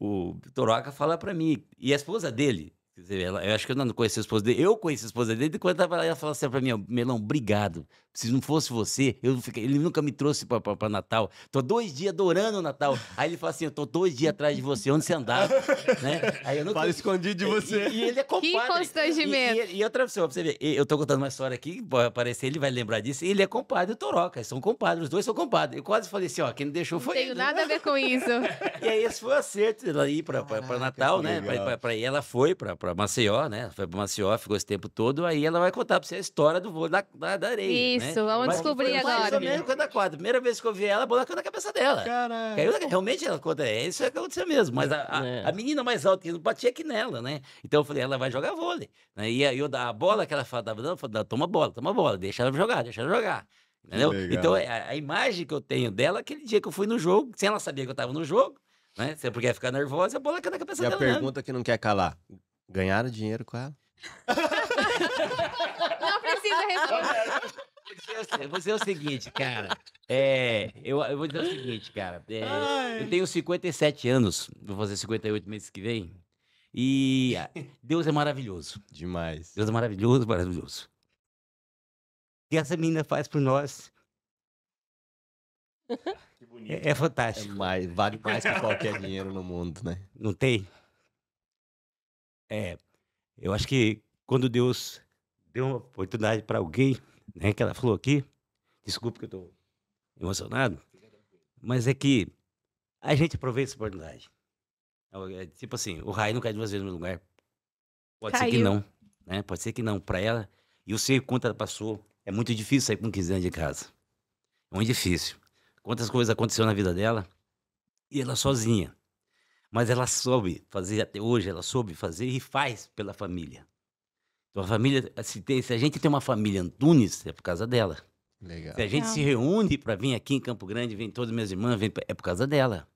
o Toroca fala para mim. E a esposa dele, eu acho que eu não conheci a esposa dele. Eu conheci a esposa dele quando ela, ela falou assim para mim: Melão, obrigado se não fosse você, eu fiquei, ele nunca me trouxe para Natal. Tô dois dias adorando o Natal. Aí ele fala assim: eu tô dois dias atrás de você, onde você andava? né? Aí eu nunca... Fala escondido de você. E, e, e ele é compadre. Que constrangimento. E, e, e outra pessoa, pra você ver, eu tô contando uma história aqui, vai aparecer, ele vai lembrar disso. Ele é compadre do Toroca, são compadres, os dois são compadres. Eu quase falei assim: ó, quem não deixou foi ele. Não tenho ele. Né? nada a ver com isso. e aí esse foi o acerto dela ir pra, pra, pra Natal, né? Pra, pra, pra, ela foi pra, pra Maceió, né? Foi pra Maceió, ficou esse tempo todo. Aí ela vai contar pra você a história do voo da, da, da areia. Né? Isso. Isso, né? vamos Mas descobrir agora. Mais ou menos quadra. Primeira vez que eu vi ela, a bola caiu na cabeça dela. Caralho. realmente ela conta. É, isso é que aconteceu mesmo. Mas a, a, é. a menina mais alta que batia aqui é nela, né? Então eu falei, ela vai jogar vôlei. Né? E aí eu a bola que ela falava, dando, eu falei, toma bola, toma bola, deixa ela jogar, deixa ela jogar. Entendeu? Então é, a, a, imagem que eu tenho dela, aquele dia que eu fui no jogo, sem ela saber que eu tava no jogo, né? Você porque ia ficar nervosa, a bola caiu na cabeça e dela. E a pergunta que não quer calar: ganharam dinheiro com ela? não precisa responder. É você, é o seguinte, cara. É, eu, eu vou dizer o seguinte, cara. É, eu tenho 57 anos, vou fazer 58 meses que vem. E ah, Deus é maravilhoso. Demais. Deus é maravilhoso, maravilhoso. O que essa menina faz por nós é, é, fantástico. É mais, vale mais que qualquer dinheiro no mundo, né? Não tem? É. Eu acho que quando Deus deu uma oportunidade para alguém, né, que ela falou aqui. Desculpa que eu estou emocionado, mas é que a gente aproveita essa oportunidade. É, tipo assim, o raio não cai duas vezes no lugar. Pode Caiu. ser que não, né? Pode ser que não para ela. E eu sei quanto ela passou. É muito difícil sair com 15 anos de casa. É muito difícil. Quantas coisas aconteceram na vida dela e ela sozinha. Mas ela soube fazer até hoje, ela soube fazer e faz pela família. Tua família, se, se a gente tem uma família Antunes, é por causa dela. Legal. Se a gente Legal. se reúne para vir aqui em Campo Grande, vem todas minhas irmãs, vem, é por causa dela.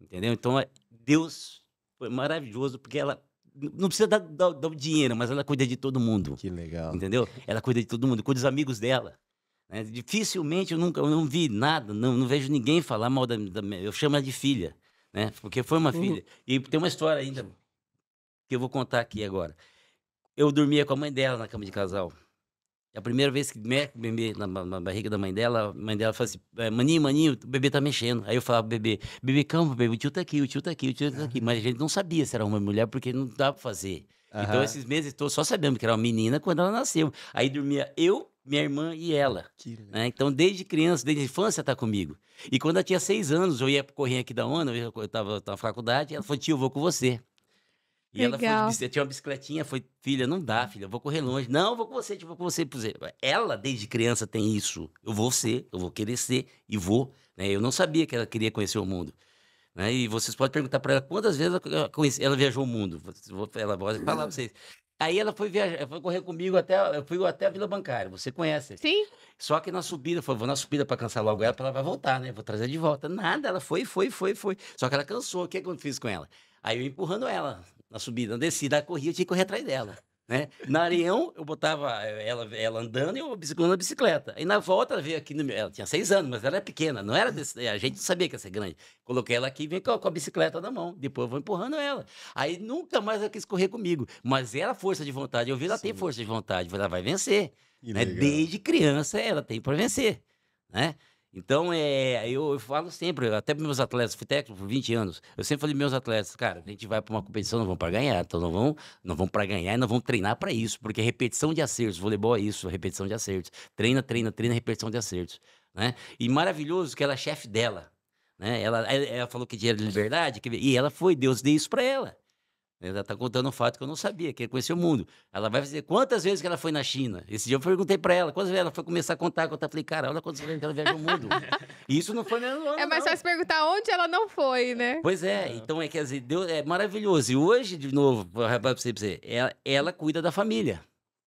Entendeu? Então é, Deus foi maravilhoso porque ela não precisa dar, dar, dar, o dinheiro, mas ela cuida de todo mundo. Que legal. Entendeu? Ela cuida de todo mundo, cuida dos amigos dela. Né? Dificilmente eu nunca eu não vi nada, não, não vejo ninguém falar mal da, da Eu chamo ela de filha, né? Porque foi uma uhum. filha. E tem uma história ainda que eu vou contar aqui agora eu dormia com a mãe dela na cama de casal. A primeira vez que bebê na, na, barriga da mãe dela, a mãe dela falou assim: é, Maninho, maninho, o bebê tá mexendo. Aí eu falava, bebê, bebê, calma, bebê, o tio tá aqui, o tio tá aqui, o tio tá aqui. Mas a gente não sabia se era uma mulher, porque não dá pra fazer. Uhum. Então, esses meses estou só sabendo que era uma menina quando ela nasceu. Aí dormia eu, minha irmã e ela. Né? Então, desde criança, desde infância, tá comigo. E quando ela tinha seis anos, eu ia correr aqui da ONU, eu tava na faculdade, ela falou: tio, eu vou com você. E ela foi tinha uma bicicletinha, foi, filha, não dá, filha, eu vou correr longe. Não, eu vou com você, tipo, vou com você. Ela, desde criança, tem isso. Eu vou ser, eu vou querer ser e vou. Né? Eu não sabia que ela queria conhecer o mundo. Né? E vocês podem perguntar para ela quantas vezes ela, conhece, ela viajou o mundo. Ela vai falar para vocês. Aí ela foi viajar, foi correr comigo até, eu fui até a Vila Bancária, você conhece. Sim. Só que na subida, foi, vou na subida para cansar logo ela, para ela vai voltar, né? Vou trazer de volta. Nada, ela foi, foi, foi, foi. Só que ela cansou. O que, é que eu fiz com ela? Aí eu empurrando ela na subida, na descida, a corria, eu tinha que correr atrás dela. Né? Na Areião, eu botava eh, ela, ela andando e eu segurando a bicicleta. Aí na volta, ela veio aqui, no, ela tinha seis anos, mas ela é pequena, não era desse, a gente sabia que ia ser grande. Coloquei ela aqui e vem com a, com a, bicicleta na mão, depois eu vou empurrando ela. Aí nunca mais ela quis correr comigo, mas era força de vontade, eu vi ela Sim. tem força de vontade, ela vai vencer. Né? Desde criança ela tem para vencer. Né? Então, é, eu, eu falo sempre, até para meus atletas, fui técnico por 20 anos, eu sempre falei para meus atletas, cara, a gente vai para uma competição, não vamos para ganhar, então não vamos, não vamos para ganhar e não vamos treinar para isso, porque repetição de acertos, voleibol é isso, repetição de acertos. Treina, treina, treina, repetição de acertos, né? E maravilhoso que ela é chefe dela, né? Ela, ela falou que dinheiro é liberdade, que, e ela foi, Deus deu isso para ela. Né? Ela está contando um fato que eu não sabia, que é conhecer o mundo. Ela vai dizer quantas vezes que ela foi na China. Esse dia eu perguntei para ela, quantas vezes ela foi começar a contar, contar. Eu falei, cara, olha quantas vezes que ela viaja o mundo. E isso não foi menos. É mais fácil perguntar onde ela não foi, né? Pois é, é. então é que as é maravilhoso. E hoje, de novo, para você, ela, ela cuida da família.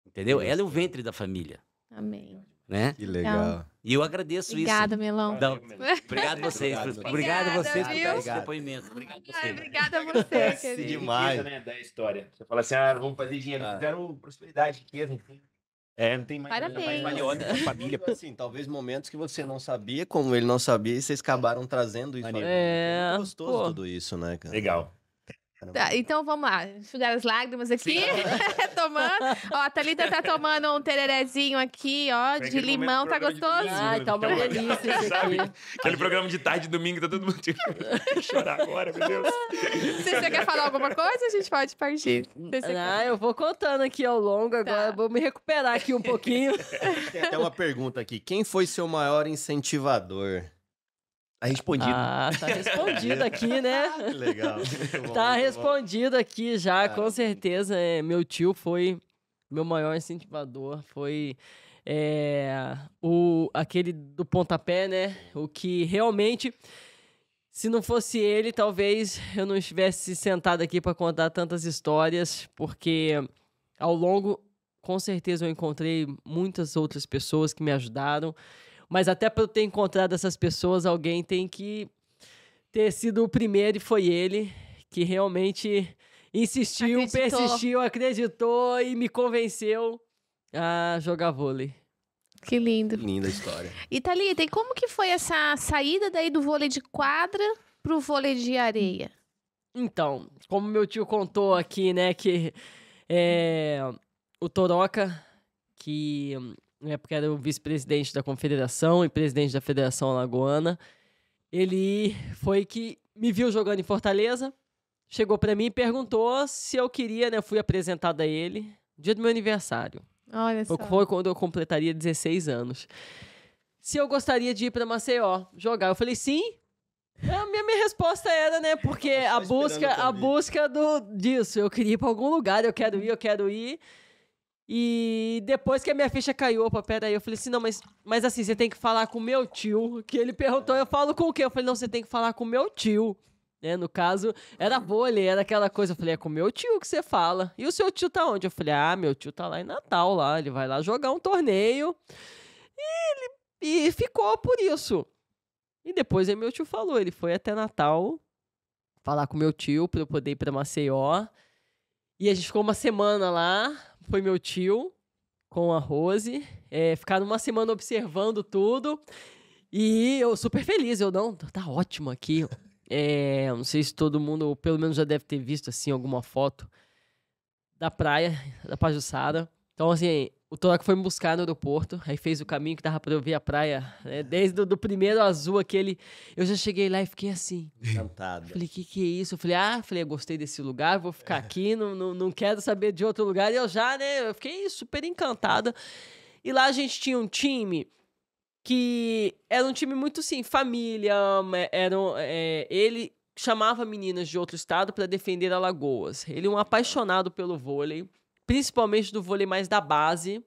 Entendeu? Ela é o ventre da família. Amém né? Que legal. E eu agradeço Obrigada, isso. Melão. Da... Obrigado vocês. Obrigado, obrigado vocês viu? por esse depoimento. Obrigado vocês. obrigada a você, é, demais. Riqueza, né, da história. Você fala assim, ah, vamos fazer dinheiro. Ah. Fizeram prosperidade, riqueza, enfim. É, não tem mais Parabéns. Mais é, família. Tipo assim, talvez momentos que você não sabia, como ele não sabia, e vocês acabaram trazendo isso. É, é gostoso pô. tudo isso, né, cara? Legal. Tá, então vamos lá, enxugar as lágrimas aqui. tomando. Ó, a Thalita tá tomando um tererezinho aqui, ó, de limão, tá gostoso? Ai, tá uma então, delícia. Sabe? Aquele programa de tarde, domingo, tá todo mundo tipo, chorar agora, meu Deus. você quer falar alguma coisa, a gente pode partir. Ah, eu vou contando aqui ao longo, tá. agora tá. vou me recuperar aqui um pouquinho. Tem até uma pergunta aqui: quem foi seu maior incentivador? Tá respondido. Ah, tá respondido aqui, né? que legal. Bom, tá respondido bom. aqui já, ah, com certeza. É, meu tio foi meu maior incentivador, foi é, o, aquele do pontapé, né? O que realmente, se não fosse ele, talvez eu não estivesse sentado aqui para contar tantas histórias, porque ao longo, com certeza, eu encontrei muitas outras pessoas que me ajudaram mas até para eu ter encontrado essas pessoas, alguém tem que ter sido o primeiro e foi ele que realmente insistiu, acreditou. persistiu, acreditou e me convenceu a jogar vôlei. Que lindo. Linda história. E Thalita, e como que foi essa saída daí do vôlei de quadra pro vôlei de areia? Então, como meu tio contou aqui, né, que é, o Toroca, que né, porque era o vice-presidente da confederação e presidente da federação alagoana, ele foi que me viu jogando em Fortaleza, chegou para mim e perguntou se eu queria, né, eu fui apresentado a ele, no dia do meu aniversário. Olha só. Foi quando eu completaria 16 anos. Se eu gostaria de ir para Maceió jogar, eu falei sim. A minha, minha resposta era, né, porque a busca, a busca do disso, eu queria ir para algum lugar, eu quero ir, eu quero ir. E depois que a minha ficha caiu, opa, peraí, eu falei assim, não, mas, mas assim, você tem que falar com meu tio, que ele perguntou, eu falo com o quê? Eu falei, não, você tem que falar com meu tio, né, no caso, era vôlei, era aquela coisa, eu falei, é com meu tio que você fala, e o seu tio tá onde? Eu falei, ah, meu tio tá lá em Natal, lá, ele vai lá jogar um torneio, e, ele, e ficou por isso. E depois aí meu tio falou, ele foi até Natal falar com meu tio pra eu poder ir pra Maceió, e a gente ficou uma semana lá, foi meu tio com a Rose. É, ficaram uma semana observando tudo. E eu super feliz, eu não, tá ótimo aqui. É, não sei se todo mundo, ou pelo menos já deve ter visto assim alguma foto da praia da Pajuçara. Então assim, o Toraco foi me buscar no aeroporto, aí fez o caminho que dava pra eu ver a praia, né? Desde o primeiro azul aquele. Eu já cheguei lá e fiquei assim. Encantado. Falei, que que é isso? Eu falei, ah, falei, eu gostei desse lugar, vou ficar aqui, não, não, não quero saber de outro lugar. E eu já, né? Eu fiquei super encantada. E lá a gente tinha um time que era um time muito sim, família. É, eram, é, ele chamava meninas de outro estado para defender Alagoas. Ele é um apaixonado pelo vôlei principalmente do vôlei mais da base.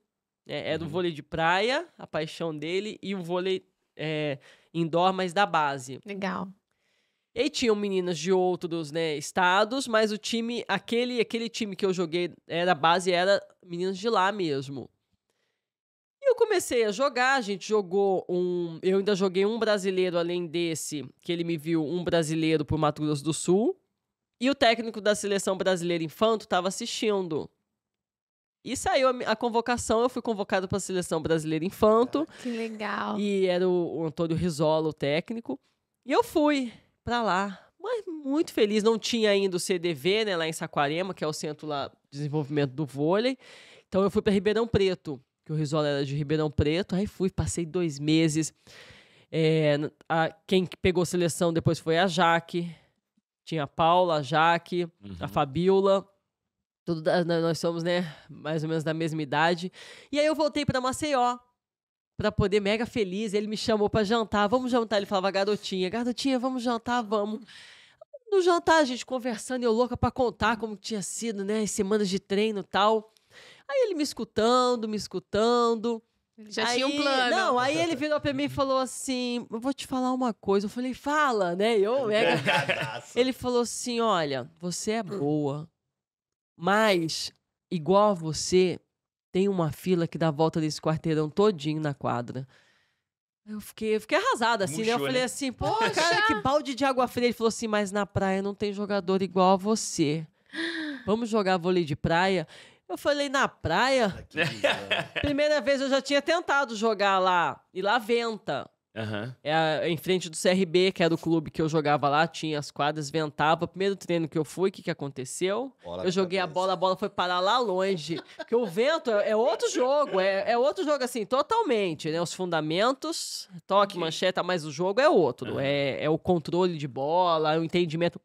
É, é do uhum. vôlei de praia, a paixão dele, e o vôlei é, indoor, mais da base. Legal. E tinham meninas de outros né, estados, mas o time, aquele, aquele time que eu joguei era base, era meninas de lá mesmo. E eu comecei a jogar, a gente jogou um. Eu ainda joguei um brasileiro além desse, que ele me viu um brasileiro por Mato Grosso do Sul. E o técnico da seleção brasileira infanto estava assistindo. E saiu a, a convocação, eu fui convocado para a seleção brasileira infanto. Ah, que legal. E era o, o Antônio Risolo, o técnico. E eu fui para lá, mas muito feliz. Não tinha ainda o CDV, né, lá em Saquarema, que é o centro lá de desenvolvimento do vôlei. Então eu fui para Ribeirão Preto, que o Risolo era de Ribeirão Preto. Aí fui, passei dois meses. É, a, quem pegou seleção depois foi a Jaque. Tinha a Paula, a Jaque, uhum. a Fabiola. Tudo da, nós somos, né, mais ou menos da mesma idade. E aí eu voltei para Maceió para poder mega feliz. Ele me chamou para jantar. Vamos jantar, ele falava garotinha. Garotinha, vamos jantar, vamos. No jantar a gente conversando, eu louca para contar como tinha sido, né, as semanas de treino, tal. Aí ele me escutando, me escutando. Já aí, tinha um plano. Não, aí ele virou pra mim e falou assim: Eu vou te falar uma coisa. Eu falei, fala, né? Eu, mega. ele falou assim: Olha, você é boa, mas, igual a você, tem uma fila que dá volta desse quarteirão todinho na quadra. Eu fiquei, eu fiquei arrasada, assim, né? Eu né? falei né? assim, pô, cara, que balde de água fria. Ele falou assim, mas na praia não tem jogador igual a você. Vamos jogar vôlei de praia? Eu falei, na praia? Ah, Primeira vez eu já tinha tentado jogar lá. E lá venta. Uhum. É, a, em frente do CRB, que era o clube que eu jogava lá, tinha as quadras, ventava. Primeiro treino que eu fui, o que, que aconteceu? Bola eu joguei cabeça. a bola, a bola foi parar lá longe. Porque o vento é, é outro jogo, é, é, outro jogo assim, totalmente, né? Os fundamentos, toque, mancheta, mas o jogo é outro. Uhum. É, é o controle de bola, é o entendimento.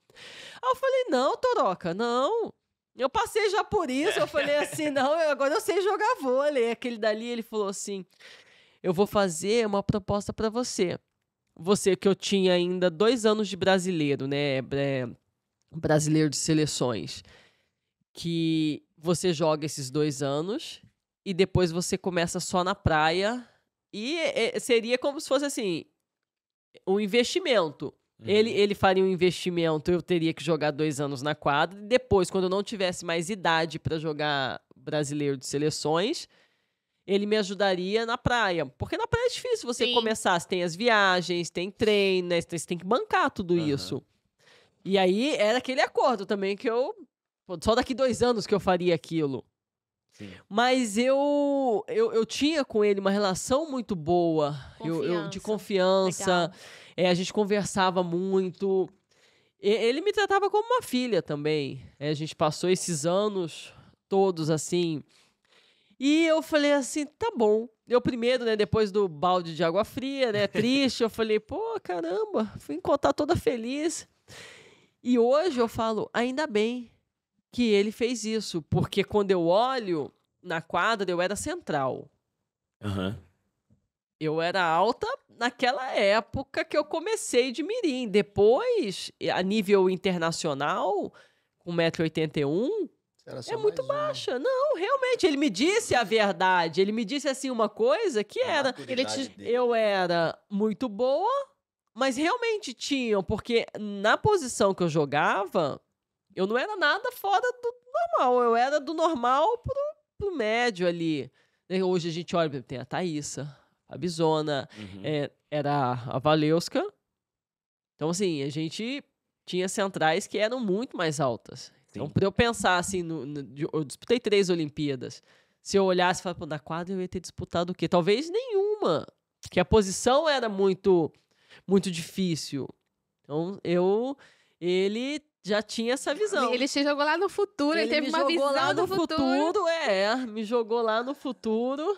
Aí eu falei, não, Toroca, não. Eu passei já por isso, eu falei assim, não, agora eu sei jogar vôlei. Aquele dali, ele falou assim, eu vou fazer uma proposta para você. Você que eu tinha ainda dois anos de brasileiro, né? É, brasileiro de seleções. Que você joga esses dois anos e depois você começa só na praia. E é, é seria como se fosse assim: um investimento. Uhum. Ele, ele faria um investimento, eu teria que jogar dois anos na quadra. Depois, quando eu não tivesse mais idade para jogar brasileiro de seleções, ele me ajudaria na praia. Porque na praia é difícil você Sim. começar. Você tem as viagens, tem treino, né? Você tem que bancar tudo uhum. isso. E aí era aquele acordo também que eu. Só daqui dois anos que eu faria aquilo. Sim. Mas eu, eu, eu tinha com ele uma relação muito boa, eu, eu, de confiança. É, a gente conversava muito. E, ele me tratava como uma filha também. É, a gente passou esses anos todos assim. E eu falei assim, tá bom. Eu primeiro, né, depois do balde de água fria, né, triste, eu falei, pô, caramba, fui encontrar toda feliz. E hoje eu falo, ainda bem que ele fez isso, porque quando eu olho na quadra, eu era central. Uhum. Eu era alta naquela época que eu comecei de mirim. Depois, a nível internacional, com 1,81m, é muito baixa. Não, realmente, ele me disse a verdade. Ele me disse assim uma coisa que a era. Te... Eu era muito boa, mas realmente tinham, porque na posição que eu jogava, eu não era nada fora do normal. Eu era do normal pro, pro médio ali. Hoje a gente olha, tem a Thaísa, a Bizona, uhum. é, era a Valeuska. Então, assim, a gente tinha centrais que eram muito mais altas. Então, para eu pensar assim, no, no, eu disputei três Olimpíadas. Se eu olhasse e falasse, da quadra eu ia ter disputado o quê? Talvez nenhuma. Porque a posição era muito, muito difícil. Então, eu. Ele já tinha essa visão. Ele te jogou lá no futuro, ele, ele teve uma visão lá no futuro. futuro. É, me jogou lá no futuro.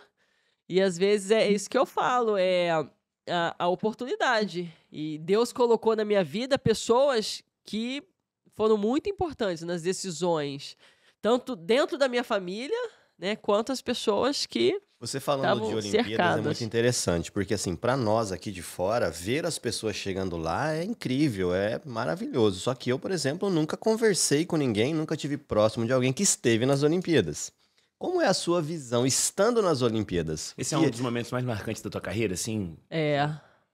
E às vezes é isso que eu falo, é a, a oportunidade. E Deus colocou na minha vida pessoas que foram muito importantes nas decisões, tanto dentro da minha família, né, quanto as pessoas que você falando de Olimpíadas cercadas. é muito interessante, porque assim, para nós aqui de fora, ver as pessoas chegando lá é incrível, é maravilhoso. Só que eu, por exemplo, nunca conversei com ninguém, nunca tive próximo de alguém que esteve nas Olimpíadas. Como é a sua visão estando nas Olimpíadas? Esse é um dos momentos mais marcantes da tua carreira, assim? É.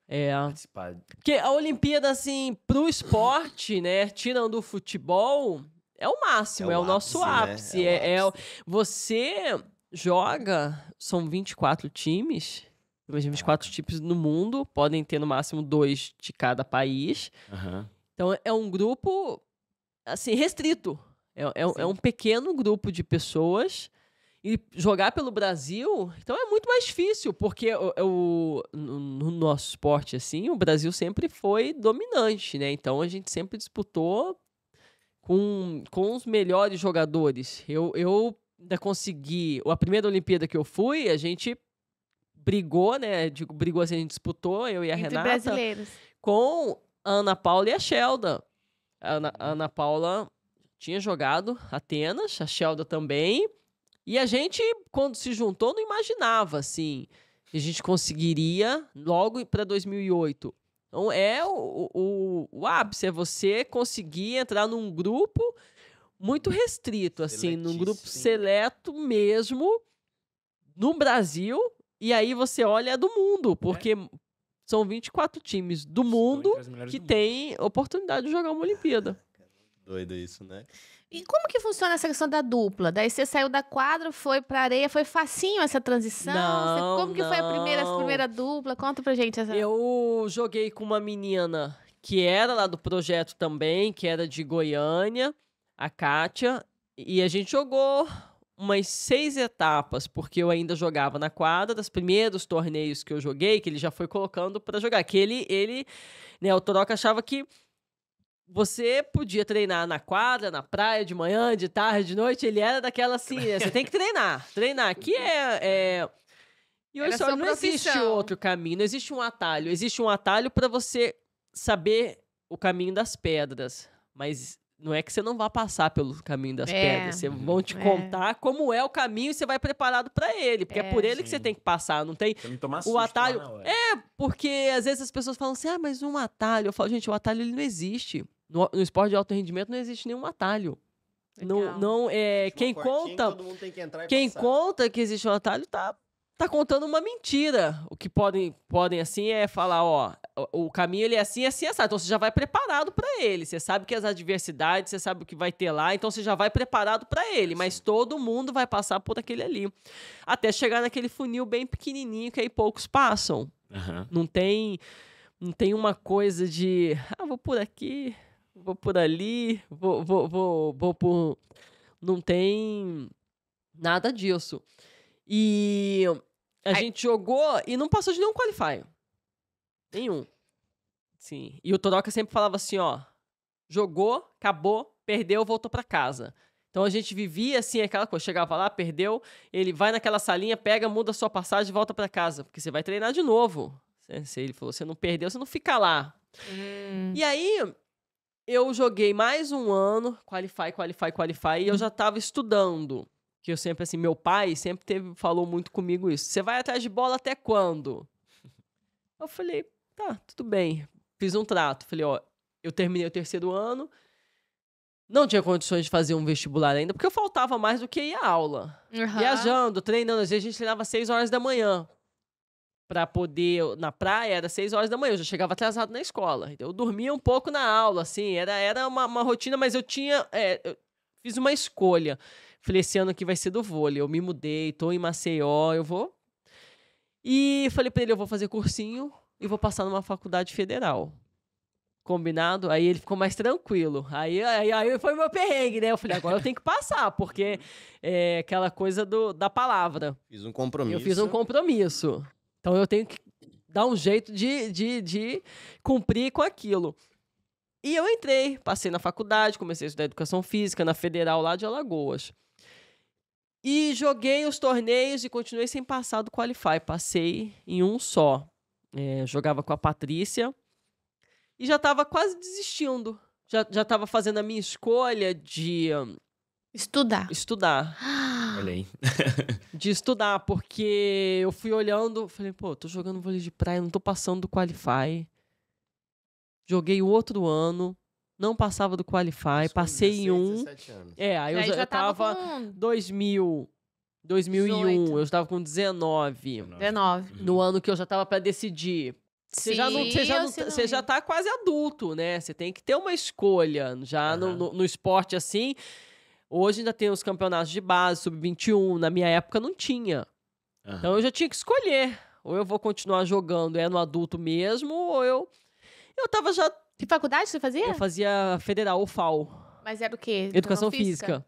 É. Participar. Porque a Olimpíada, assim, pro esporte, né? Tirando o futebol, é o máximo, é o, é o ápice, nosso ápice. Né? É, é, é, o ápice. é, Você joga, são 24 times. 24 ah. times no mundo, podem ter no máximo dois de cada país. Uhum. Então é um grupo, assim, restrito. É, é, é um pequeno grupo de pessoas e jogar pelo Brasil, então é muito mais difícil, porque o, é o, no nosso esporte, assim, o Brasil sempre foi dominante, né? Então a gente sempre disputou com, com os melhores jogadores. Eu, eu ainda consegui. A primeira Olimpíada que eu fui, a gente brigou, né? Digo, brigou assim, a gente disputou, eu e a Entre Renata. brasileiros. Com a Ana Paula e a Sheldon. A Ana, a Ana Paula tinha jogado Atenas, a Sheldon também. E a gente, quando se juntou, não imaginava, assim, que a gente conseguiria logo para 2008. Então, é o, o, o ápice, é você conseguir entrar num grupo muito restrito, assim, num grupo seleto mesmo, no Brasil, e aí você olha é do mundo, é. porque é. são 24 times do mundo que têm oportunidade de jogar uma Olimpíada doido isso, né? E como que funciona essa questão da dupla? Daí você saiu da quadra, foi pra areia, foi facinho essa transição? Não, você, como que foi a primeira, a primeira dupla? Conta pra gente essa. Eu joguei com uma menina que era lá do projeto também, que era de Goiânia, a Kátia, e a gente jogou umas seis etapas, porque eu ainda jogava na quadra, dos primeiros torneios que eu joguei, que ele já foi colocando para jogar, que ele, ele, né, o Toroca achava que você podia treinar na quadra, na praia, de manhã, de tarde, de noite. Ele era daquela assim, né? Você tem que treinar. Treinar. Aqui é. é... E hoje só, não existe outro caminho, não existe um atalho. Existe um atalho para você saber o caminho das pedras. Mas não é que você não vá passar pelo caminho das é, pedras. Você vão te é. contar como é o caminho e você vai preparado para ele. Porque é, é por ele sim. que você tem que passar, não tem. que tomar o atalho. é, porque às vezes as pessoas falam assim: ah, mas um atalho. Eu falo, gente, o atalho ele não existe. No, no esporte de alto rendimento não existe nenhum atalho. Não, não é quem conta que quem passar. conta que existe um atalho tá tá contando uma mentira. O que podem podem assim é falar, ó, o, caminho ele é assim, é assim, é assim. Então você já vai preparado para ele. Você sabe que as adversidades, você sabe o que vai ter lá, então você já vai preparado para ele, mas todo mundo vai passar por aquele ali, até chegar naquele funil bem pequenininho que aí poucos passam. Uhum. Não tem não tem uma coisa de, ah, vou por aqui, vou por ali, vou, vou, vou, vou por. Não tem nada disso. E a Ai. gente jogou e não passou de nenhum qualifier. Nenhum. Sim. E o Toroca sempre falava assim, ó. Jogou, acabou, perdeu, voltou para casa. Então a gente vivia assim aquela coisa, chegava lá, perdeu, ele vai naquela salinha, pega, muda sua passagem e volta para casa, porque você vai treinar de novo. Ele falou, você não perdeu, você não fica lá. Hum. E aí eu joguei mais um ano, qualify, qualify, qualify, e eu já estava estudando. Que eu sempre, assim, meu pai sempre teve, falou muito comigo isso. Você vai atrás de bola até quando? Eu falei, tá, tudo bem. Fiz um trato. Falei, ó, eu terminei o terceiro ano, não tinha condições de fazer um vestibular ainda, porque eu faltava mais do que ia aula. Uhum. Viajando, treinando. Às vezes a gente treinava às seis horas da manhã para poder na praia era 6 horas da manhã, eu já chegava atrasado na escola. Então eu dormia um pouco na aula, assim, era, era uma, uma rotina, mas eu tinha. É, eu fiz uma escolha. Falei, esse ano aqui vai ser do vôlei. Eu me mudei, tô em Maceió, eu vou. E falei para ele, eu vou fazer cursinho e vou passar numa faculdade federal. Combinado? Aí ele ficou mais tranquilo. Aí, aí, aí foi meu perrengue, né? Eu falei, agora eu tenho que passar, porque é aquela coisa do, da palavra. Fiz um compromisso. Eu fiz um compromisso. Então eu tenho que dar um jeito de, de, de cumprir com aquilo. E eu entrei, passei na faculdade, comecei a estudar educação física na Federal lá de Alagoas. E joguei os torneios e continuei sem passar do Qualify. Passei em um só. É, jogava com a Patrícia e já estava quase desistindo. Já, já fazendo a minha escolha de. Hum, estudar. Estudar. Ah! Olha aí. de estudar, porque eu fui olhando, falei, pô, tô jogando vôlei de praia, não tô passando do Qualify. Joguei o outro ano, não passava do Qualify, Isso passei 16, em um. Anos. É, aí, aí eu já, tava, tava com... 2000. 2001, 18. eu estava com 19. 19. No ano que eu já tava para decidir. Você já, não, você, já tá, não, você não... já tá quase adulto, né? Você tem que ter uma escolha. Já uhum. no, no, no esporte assim, Hoje ainda tem os campeonatos de base, sub-21. Na minha época não tinha. Uhum. Então eu já tinha que escolher. Ou eu vou continuar jogando, é no adulto mesmo, ou eu. Eu tava já. Que faculdade você fazia? Eu fazia federal ou FAO. Mas era o quê? Educação, Educação física. física.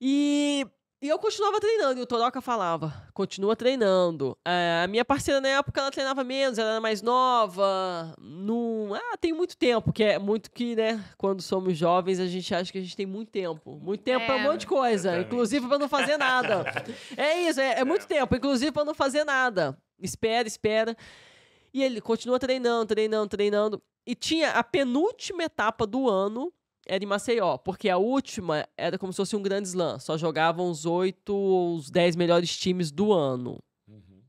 E e eu continuava treinando, e o Toroca falava, continua treinando. É, a minha parceira na época ela treinava menos, ela era mais nova. Num, ah, tem muito tempo, que é muito que, né, quando somos jovens, a gente acha que a gente tem muito tempo. Muito tempo é. pra um monte de é. coisa, inclusive para não fazer nada. é isso, é, é muito tempo, inclusive para não fazer nada. Espera, espera. E ele continua treinando, treinando, treinando. E tinha a penúltima etapa do ano, era é de Maceió, porque a última era como se fosse um grande slam. Só jogavam os oito ou os dez melhores times do ano. Uhum.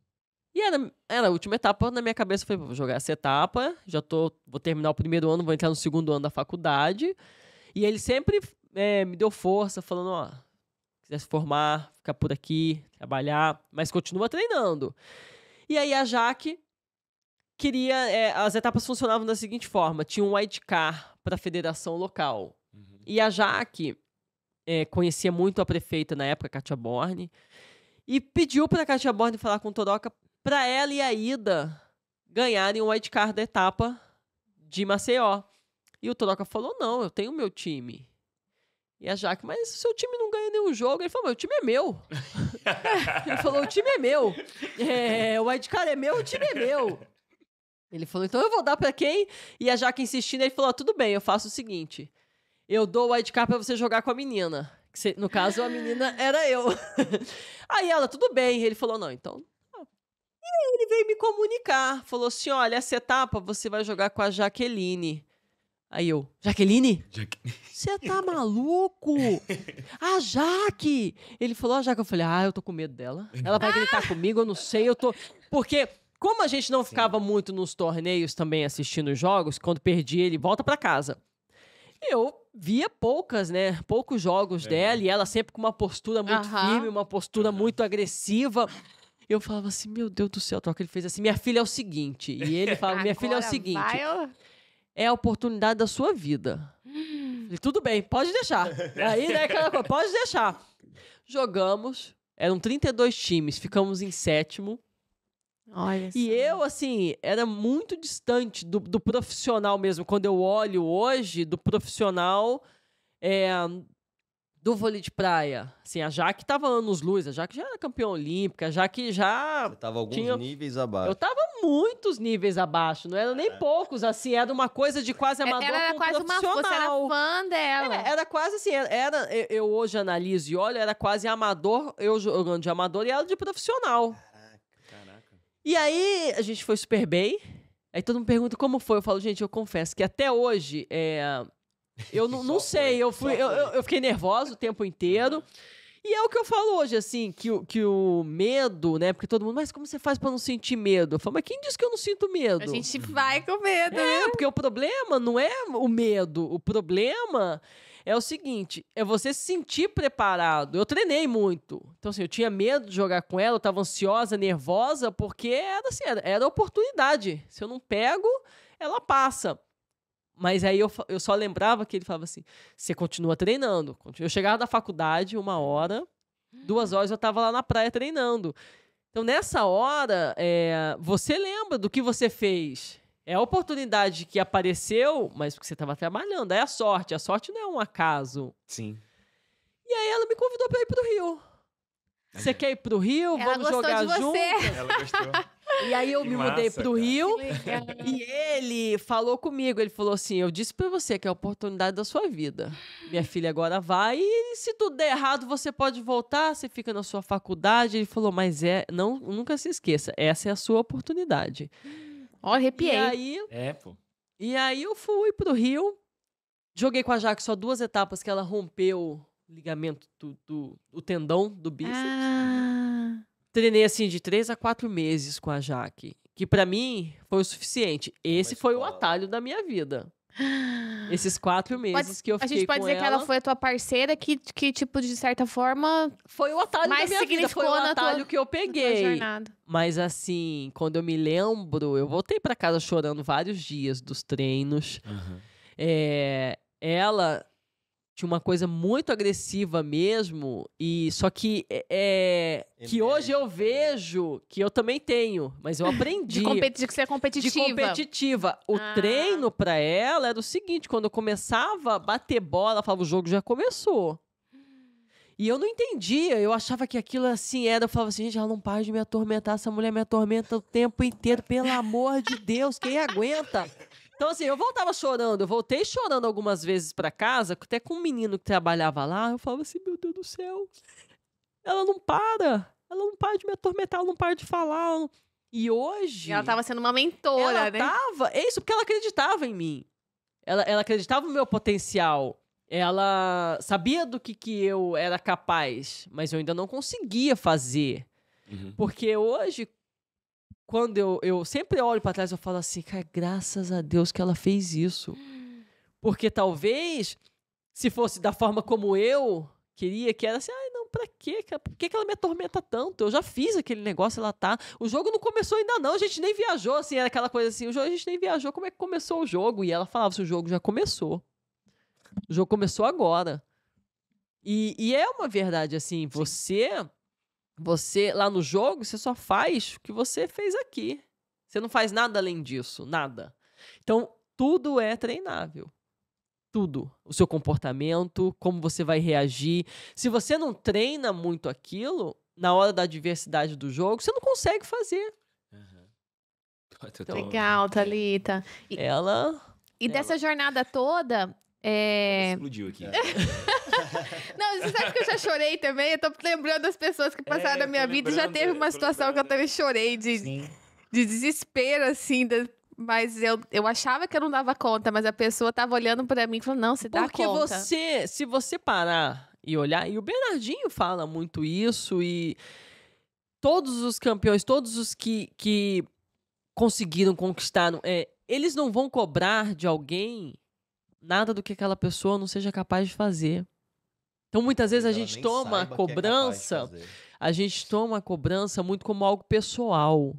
E era, era a última etapa, na minha cabeça foi, vou jogar essa etapa, já tô, vou terminar o primeiro ano, vou entrar no segundo ano da faculdade. E ele sempre é, me deu força, falando, ó, quiser se formar, ficar por aqui, trabalhar, mas continua treinando. E aí a Jaque queria. É, as etapas funcionavam da seguinte forma: tinha um car para a federação local. Uhum. E a Jaque é, conhecia muito a prefeita na época, Katia Borne, e pediu para a Katia Borne falar com o Toroca para ela e a Ida ganharem um wildcard da etapa de Maceió. E o Toroca falou: não, eu tenho meu time. E a Jaque, mas seu time não ganha nenhum jogo. Ele falou, meu, o time é meu. ele falou, o time é meu. É, o wildcard é meu, o time é meu. Ele falou, então eu vou dar para quem? E a Jaque insistindo, ele falou, tudo bem, eu faço o seguinte. Eu dou o wildcard pra você jogar com a menina. no caso, a menina era eu. Aí ela, tudo bem. Ele falou, não, então... E ele veio me comunicar. Falou assim, olha, essa etapa você vai jogar com a Jaqueline. Aí eu, Jaqueline? Você tá maluco? a Jaque! Ele falou, a Jaque, eu falei, ah, eu tô com medo dela. Ela vai ah! gritar comigo, eu não sei, eu tô... Porque como a gente não Sim. ficava muito nos torneios também assistindo jogos, quando perdi ele volta para casa. Eu via poucas, né? Poucos jogos é. dela e ela sempre com uma postura muito uh -huh. firme, uma postura muito agressiva. Eu falava assim, meu Deus do céu, troca. Ele fez assim, minha filha é o seguinte. E ele falou: minha filha é o seguinte. Vai... É a oportunidade da sua vida. Hum. tudo bem, pode deixar. Aí, né, aquela coisa, pode deixar. Jogamos, eram 32 times, ficamos em sétimo. Olha e só. eu, assim, era muito distante do, do, profissional mesmo. Quando eu olho hoje, do profissional é, do vôlei de praia. Assim, a Jaque tava anos-luz, a Jaque já era campeã olímpica, a Jaque já... Você tava alguns tinha... níveis abaixo. Eu tava muitos níveis abaixo, não era nem é. poucos, assim, era uma coisa de quase é, amador Ela era quase uma você era fã dela. Era, é, era quase assim, era, era, eu hoje analiso e olho, era quase amador, eu jogando de amador e ela de profissional. E aí a gente foi super bem. Aí todo mundo pergunta como foi. Eu falo, gente, eu confesso que até hoje é... eu não, não sei. Foi, eu, fui, eu, eu, eu, fiquei nervoso o tempo inteiro. E é o que eu falo hoje, assim, que, que o medo, né? Porque todo mundo, mas como você faz para não sentir medo? Eu falo, mas quem diz que eu não sinto medo? A gente vai com medo. É, né? porque o problema não é o medo. O problema é o seguinte: é você se sentir preparado. Eu treinei muito. Então, assim, eu tinha medo de jogar com ela, eu tava ansiosa, nervosa, porque era assim, era, era oportunidade. Se eu não pego, ela passa. Mas aí eu, eu só lembrava que ele falava assim: você continua treinando. Eu chegava da faculdade uma hora, duas horas eu tava lá na praia treinando. Então, nessa hora, é, você lembra do que você fez. É a oportunidade que apareceu, mas porque você estava trabalhando. É a sorte. A sorte não é um acaso. Sim. E aí ela me convidou para ir pro Rio. Você quer ir pro Rio? Ela Vamos jogar junto. Ela gostou. E aí eu que me massa, mudei pro cara. Rio e ele falou comigo, ele falou assim: "Eu disse para você que é a oportunidade da sua vida. Minha filha agora vai e se tudo der errado, você pode voltar, você fica na sua faculdade". Ele falou: "Mas é, não, nunca se esqueça, essa é a sua oportunidade". Ó, arrepiei. E aí, é, pô. E aí eu fui pro Rio, joguei com a Jaque só duas etapas que ela rompeu o ligamento do, do, tendão do bíceps. Ah. Treinei assim de três a quatro meses com a Jaque, que para mim foi o suficiente. Esse foi o atalho da minha vida. Esses quatro meses pode, que eu fiquei com ela. A gente pode dizer ela, que ela foi a tua parceira que, que tipo, de certa forma... Foi o atalho mais da minha vida, foi o atalho tua, que eu peguei. Mas assim, quando eu me lembro, eu voltei para casa chorando vários dias dos treinos. Uhum. É, ela de uma coisa muito agressiva mesmo e só que é, é que é hoje eu vejo que eu também tenho mas eu aprendi de, que você ser é competitiva de competitiva o ah. treino para ela era o seguinte quando eu começava a bater bola ela falava o jogo já começou e eu não entendia, eu achava que aquilo assim era. Eu falava assim, gente, ela não para de me atormentar, essa mulher me atormenta o tempo inteiro, pelo amor de Deus, quem aguenta? Então, assim, eu voltava chorando, eu voltei chorando algumas vezes para casa, até com um menino que trabalhava lá, eu falava assim, meu Deus do céu, ela não para, ela não para de me atormentar, ela não para de falar. E hoje... Ela tava sendo uma mentora, ela né? Ela tava, é isso, porque ela acreditava em mim. Ela, ela acreditava no meu potencial. Ela sabia do que, que eu era capaz, mas eu ainda não conseguia fazer. Uhum. Porque hoje, quando eu, eu sempre olho para trás, eu falo assim, cara, graças a Deus que ela fez isso. Porque talvez, se fosse da forma como eu queria, que era assim, ai, ah, não, pra quê? Por que, que ela me atormenta tanto? Eu já fiz aquele negócio, ela tá. O jogo não começou ainda, não, a gente nem viajou, assim, era aquela coisa assim, o jogo, a gente nem viajou, como é que começou o jogo? E ela falava assim, o jogo já começou. O jogo começou agora. E, e é uma verdade, assim, Sim. você você, lá no jogo, você só faz o que você fez aqui. Você não faz nada além disso, nada. Então, tudo é treinável. Tudo. O seu comportamento, como você vai reagir. Se você não treina muito aquilo, na hora da adversidade do jogo, você não consegue fazer. Uhum. Então, Legal, Thalita. E, ela. E ela... dessa jornada toda, é... Explodiu aqui. É. não, você sabe que eu já chorei também? Eu tô lembrando das pessoas que é, passaram é, na minha vida e já teve uma situação que eu também chorei de, de desespero, assim, mas eu, eu achava que eu não dava conta, mas a pessoa tava olhando para mim e falou: não, você dá conta. Porque você, se você parar e olhar, e o Bernardinho fala muito isso, e todos os campeões, todos os que, que conseguiram, conquistar, é, eles não vão cobrar de alguém nada do que aquela pessoa não seja capaz de fazer. Então muitas vezes a gente toma a é cobrança, é a gente toma a cobrança muito como algo pessoal.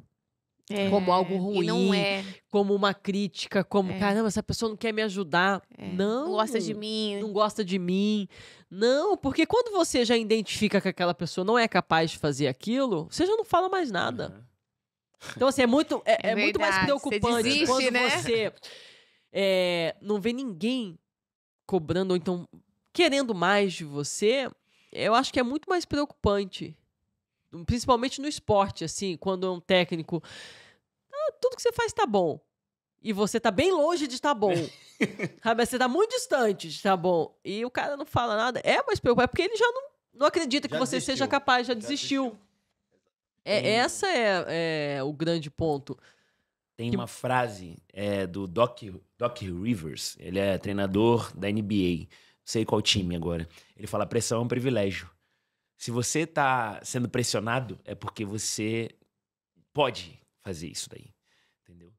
É, como algo ruim, é. como uma crítica, como é. caramba, essa pessoa não quer me ajudar. É. Não, não gosta de mim. Não gosta de mim. Não, porque quando você já identifica que aquela pessoa não é capaz de fazer aquilo, você já não fala mais nada. Uhum. Então, assim, é muito, é, muito mais preocupante você desiste, quando né? você é, não vê ninguém cobrando ou então querendo mais de você, eu acho que é muito mais preocupante. Principalmente no esporte, assim, quando é um técnico. Ah, tudo que você faz tá bom. E você tá bem longe de estar tá bom. Sabe? Você tá muito distante de estar tá bom. E o cara não fala nada. É mais preocupante, é porque ele já não, não acredita já que você desistiu. seja capaz, já, já desistiu. desistiu. É, Essa é, é o grande ponto. Tem que... uma frase é, do Doc, Doc Rivers, ele é treinador da NBA, não sei qual time agora. Ele fala: pressão é um privilégio. Se você tá sendo pressionado, é porque você pode fazer isso daí. Entendeu?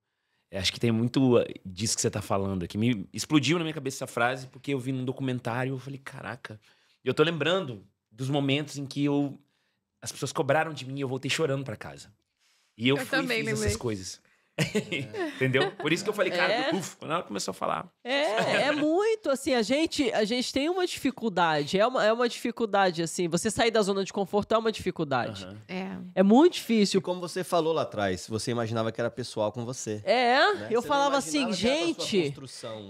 Eu acho que tem muito disso que você tá falando aqui. Me explodiu na minha cabeça essa frase, porque eu vi num documentário e falei: caraca. Eu tô lembrando dos momentos em que eu as pessoas cobraram de mim e eu voltei chorando para casa. E eu, eu fui, fiz essas coisas. Entendeu? Por isso que eu falei, cara, é. uf, quando ela começou a falar. É, é muito, assim, a gente, a gente tem uma dificuldade, é uma, é uma dificuldade, assim, você sair da zona de conforto é uma dificuldade. Uhum. É. É muito difícil. E como você falou lá atrás, você imaginava que era pessoal com você. É, né? eu você falava assim, gente, né?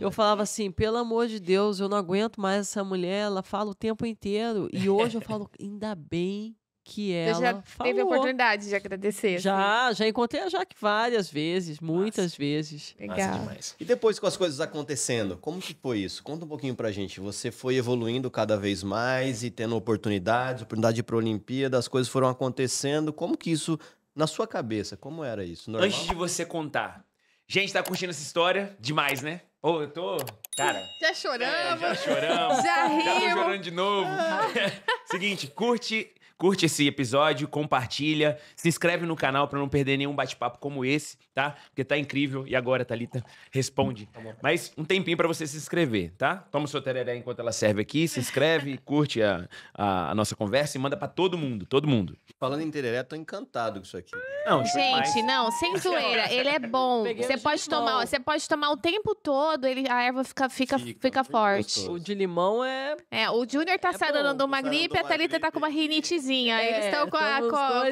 eu falava assim, pelo amor de Deus, eu não aguento mais essa mulher, ela fala o tempo inteiro. E hoje eu falo, ainda bem que ela Você já falou. teve a oportunidade de agradecer. Já, assim. já encontrei a Jaque várias vezes, muitas Nossa. vezes. Legal. E depois com as coisas acontecendo, como que foi isso? Conta um pouquinho pra gente. Você foi evoluindo cada vez mais e tendo oportunidades, oportunidade para Olimpíada, as coisas foram acontecendo. Como que isso na sua cabeça, como era isso? Normal? Antes de você contar. Gente, tá curtindo essa história demais, né? Ô, oh, eu tô. Cara. Já choramos. É, já choramos. Já tá rimos. chorando de novo. Ah. Seguinte, curte Curte esse episódio, compartilha, se inscreve no canal para não perder nenhum bate-papo como esse, tá? Porque tá incrível. E agora, Talita, responde. Tá Mas um tempinho para você se inscrever, tá? Toma o seu tereré enquanto ela serve aqui, se inscreve, curte a, a, a nossa conversa e manda para todo mundo, todo mundo. Falando em tereré, tô encantado com isso aqui. Não, gente, não, sem zoeira, ele é bom. Você pode tomar, você pode tomar o tempo todo, ele a erva fica fica fica, fica forte. Gostoso. O de limão é É, o Júnior tá é sarando bom, uma gripe, a Thalita tá com uma rinitezinha cozinha. É, eles estão com, a, com,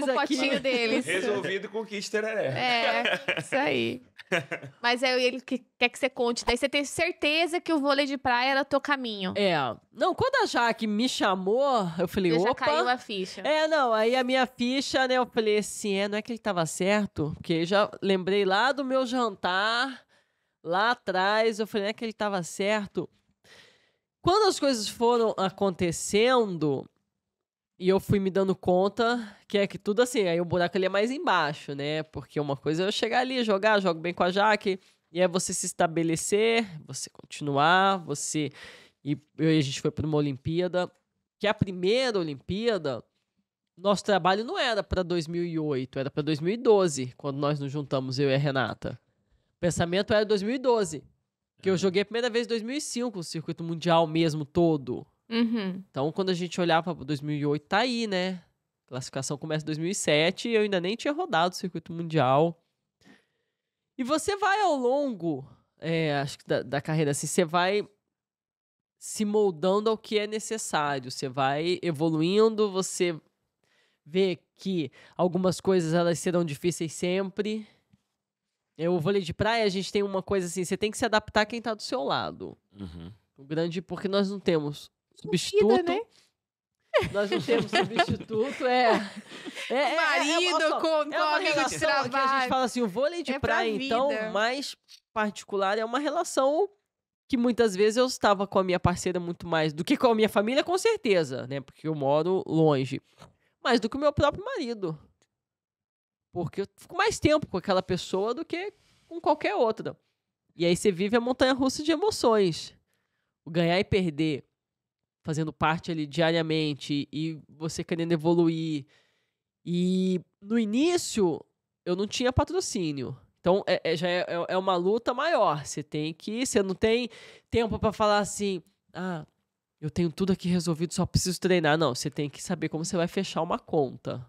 com o potinho aqui. deles. Resolvido com kit tereré. É, isso aí. Mas é ele que quer que você conte. Daí você tem certeza que o vôlei de praia era o teu caminho. É. Não, quando a Jaque me chamou, eu falei, já opa. Já caiu a ficha. É, não. Aí a minha ficha, né? Eu falei assim, é, não é que ele tava certo? Porque já lembrei lá do meu jantar, lá atrás. Eu falei, não é que ele tava certo? Quando as coisas foram acontecendo, e eu fui me dando conta que é que tudo assim, aí o buraco ele é mais embaixo, né? Porque uma coisa é eu chegar ali, jogar, jogo bem com a Jaque, e é você se estabelecer, você continuar, você. E a gente foi para uma Olimpíada, que a primeira Olimpíada, nosso trabalho não era para 2008, era para 2012, quando nós nos juntamos, eu e a Renata. O pensamento era 2012, que eu joguei a primeira vez em 2005, o circuito mundial mesmo todo. Uhum. Então, quando a gente olhar para 2008, tá aí, né? classificação começa em 2007 e eu ainda nem tinha rodado o circuito mundial. E você vai ao longo, é, acho que da, da carreira, assim, você vai se moldando ao que é necessário, você vai evoluindo, você vê que algumas coisas elas serão difíceis sempre. Eu vôlei de praia, a gente tem uma coisa assim, você tem que se adaptar a quem está do seu lado. Uhum. O grande, porque nós não temos substituto. Vida, né? Nós não temos substituto, é. É, é, é, é Marido, é, é, com, é uma relação trabalho. que a gente fala assim, o vôlei de é praia, pra então, mais particular, é uma relação que muitas vezes eu estava com a minha parceira muito mais do que com a minha família, com certeza, né? Porque eu moro longe. Mais do que o meu próprio marido. Porque eu fico mais tempo com aquela pessoa do que com qualquer outra. E aí você vive a montanha russa de emoções. O ganhar e perder fazendo parte ali diariamente e você querendo evoluir. E no início eu não tinha patrocínio. Então é, é já é, é, é uma luta maior. Você tem que. Você não tem tempo para falar assim. Ah, eu tenho tudo aqui resolvido, só preciso treinar. Não, você tem que saber como você vai fechar uma conta.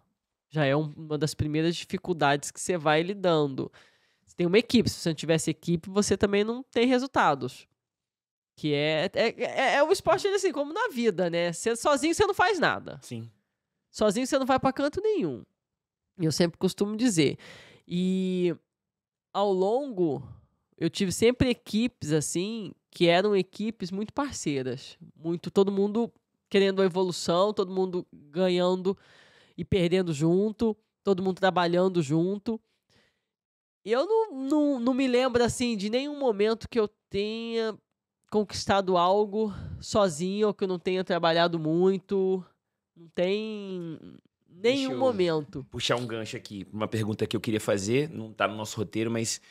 Já é uma das primeiras dificuldades que você vai lidando. Você tem uma equipe. Se você não tivesse equipe, você também não tem resultados. Que é, é, é, é, o esporte assim, como na vida, né? Você, sozinho você não faz nada. Sim. Sozinho você não vai para canto nenhum. Eu sempre costumo dizer. E ao longo, eu tive sempre equipes assim, que eram equipes muito parceiras. Muito, todo mundo querendo a evolução, todo mundo ganhando e perdendo junto, todo mundo trabalhando junto. Eu não, não, não me lembro assim de nenhum momento que eu tenha conquistado algo sozinho ou que eu não tenha trabalhado muito. Não tem nenhum momento. Puxar um gancho aqui, uma pergunta que eu queria fazer, não está no nosso roteiro, mas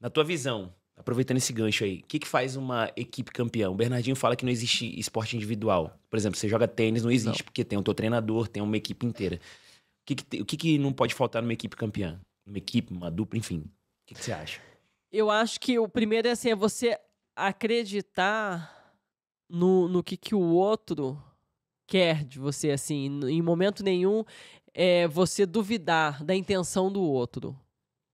na tua visão, aproveitando esse gancho aí, o que, que faz uma equipe campeã? O Bernardinho fala que não existe esporte individual. Por exemplo, você joga tênis, não existe, não. porque tem um teu treinador, tem uma equipe inteira. O que, que, o que, que não pode faltar numa equipe campeã? Uma equipe, uma dupla, enfim. O que, que você acha? Eu acho que o primeiro é assim, é você acreditar no, no que, que o outro quer de você, assim, em momento nenhum é você duvidar da intenção do outro.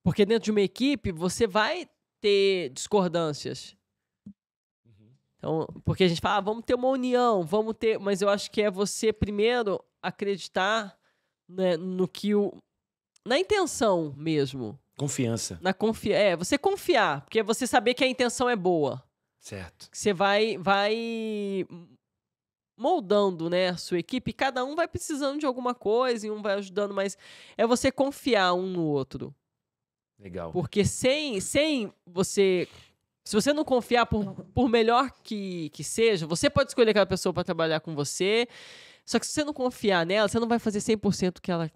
Porque dentro de uma equipe você vai ter discordâncias. Uhum. Então, porque a gente fala, ah, vamos ter uma união, vamos ter. Mas eu acho que é você primeiro acreditar né, no que o. Na intenção mesmo. Confiança. Na confi... É, você confiar, porque é você saber que a intenção é boa. Certo. Você vai, vai moldando né, a sua equipe, cada um vai precisando de alguma coisa e um vai ajudando, mas é você confiar um no outro. Legal. Porque sem, sem você. Se você não confiar, por, por melhor que, que seja, você pode escolher aquela pessoa para trabalhar com você. Só que se você não confiar nela, você não vai fazer 100% o que ela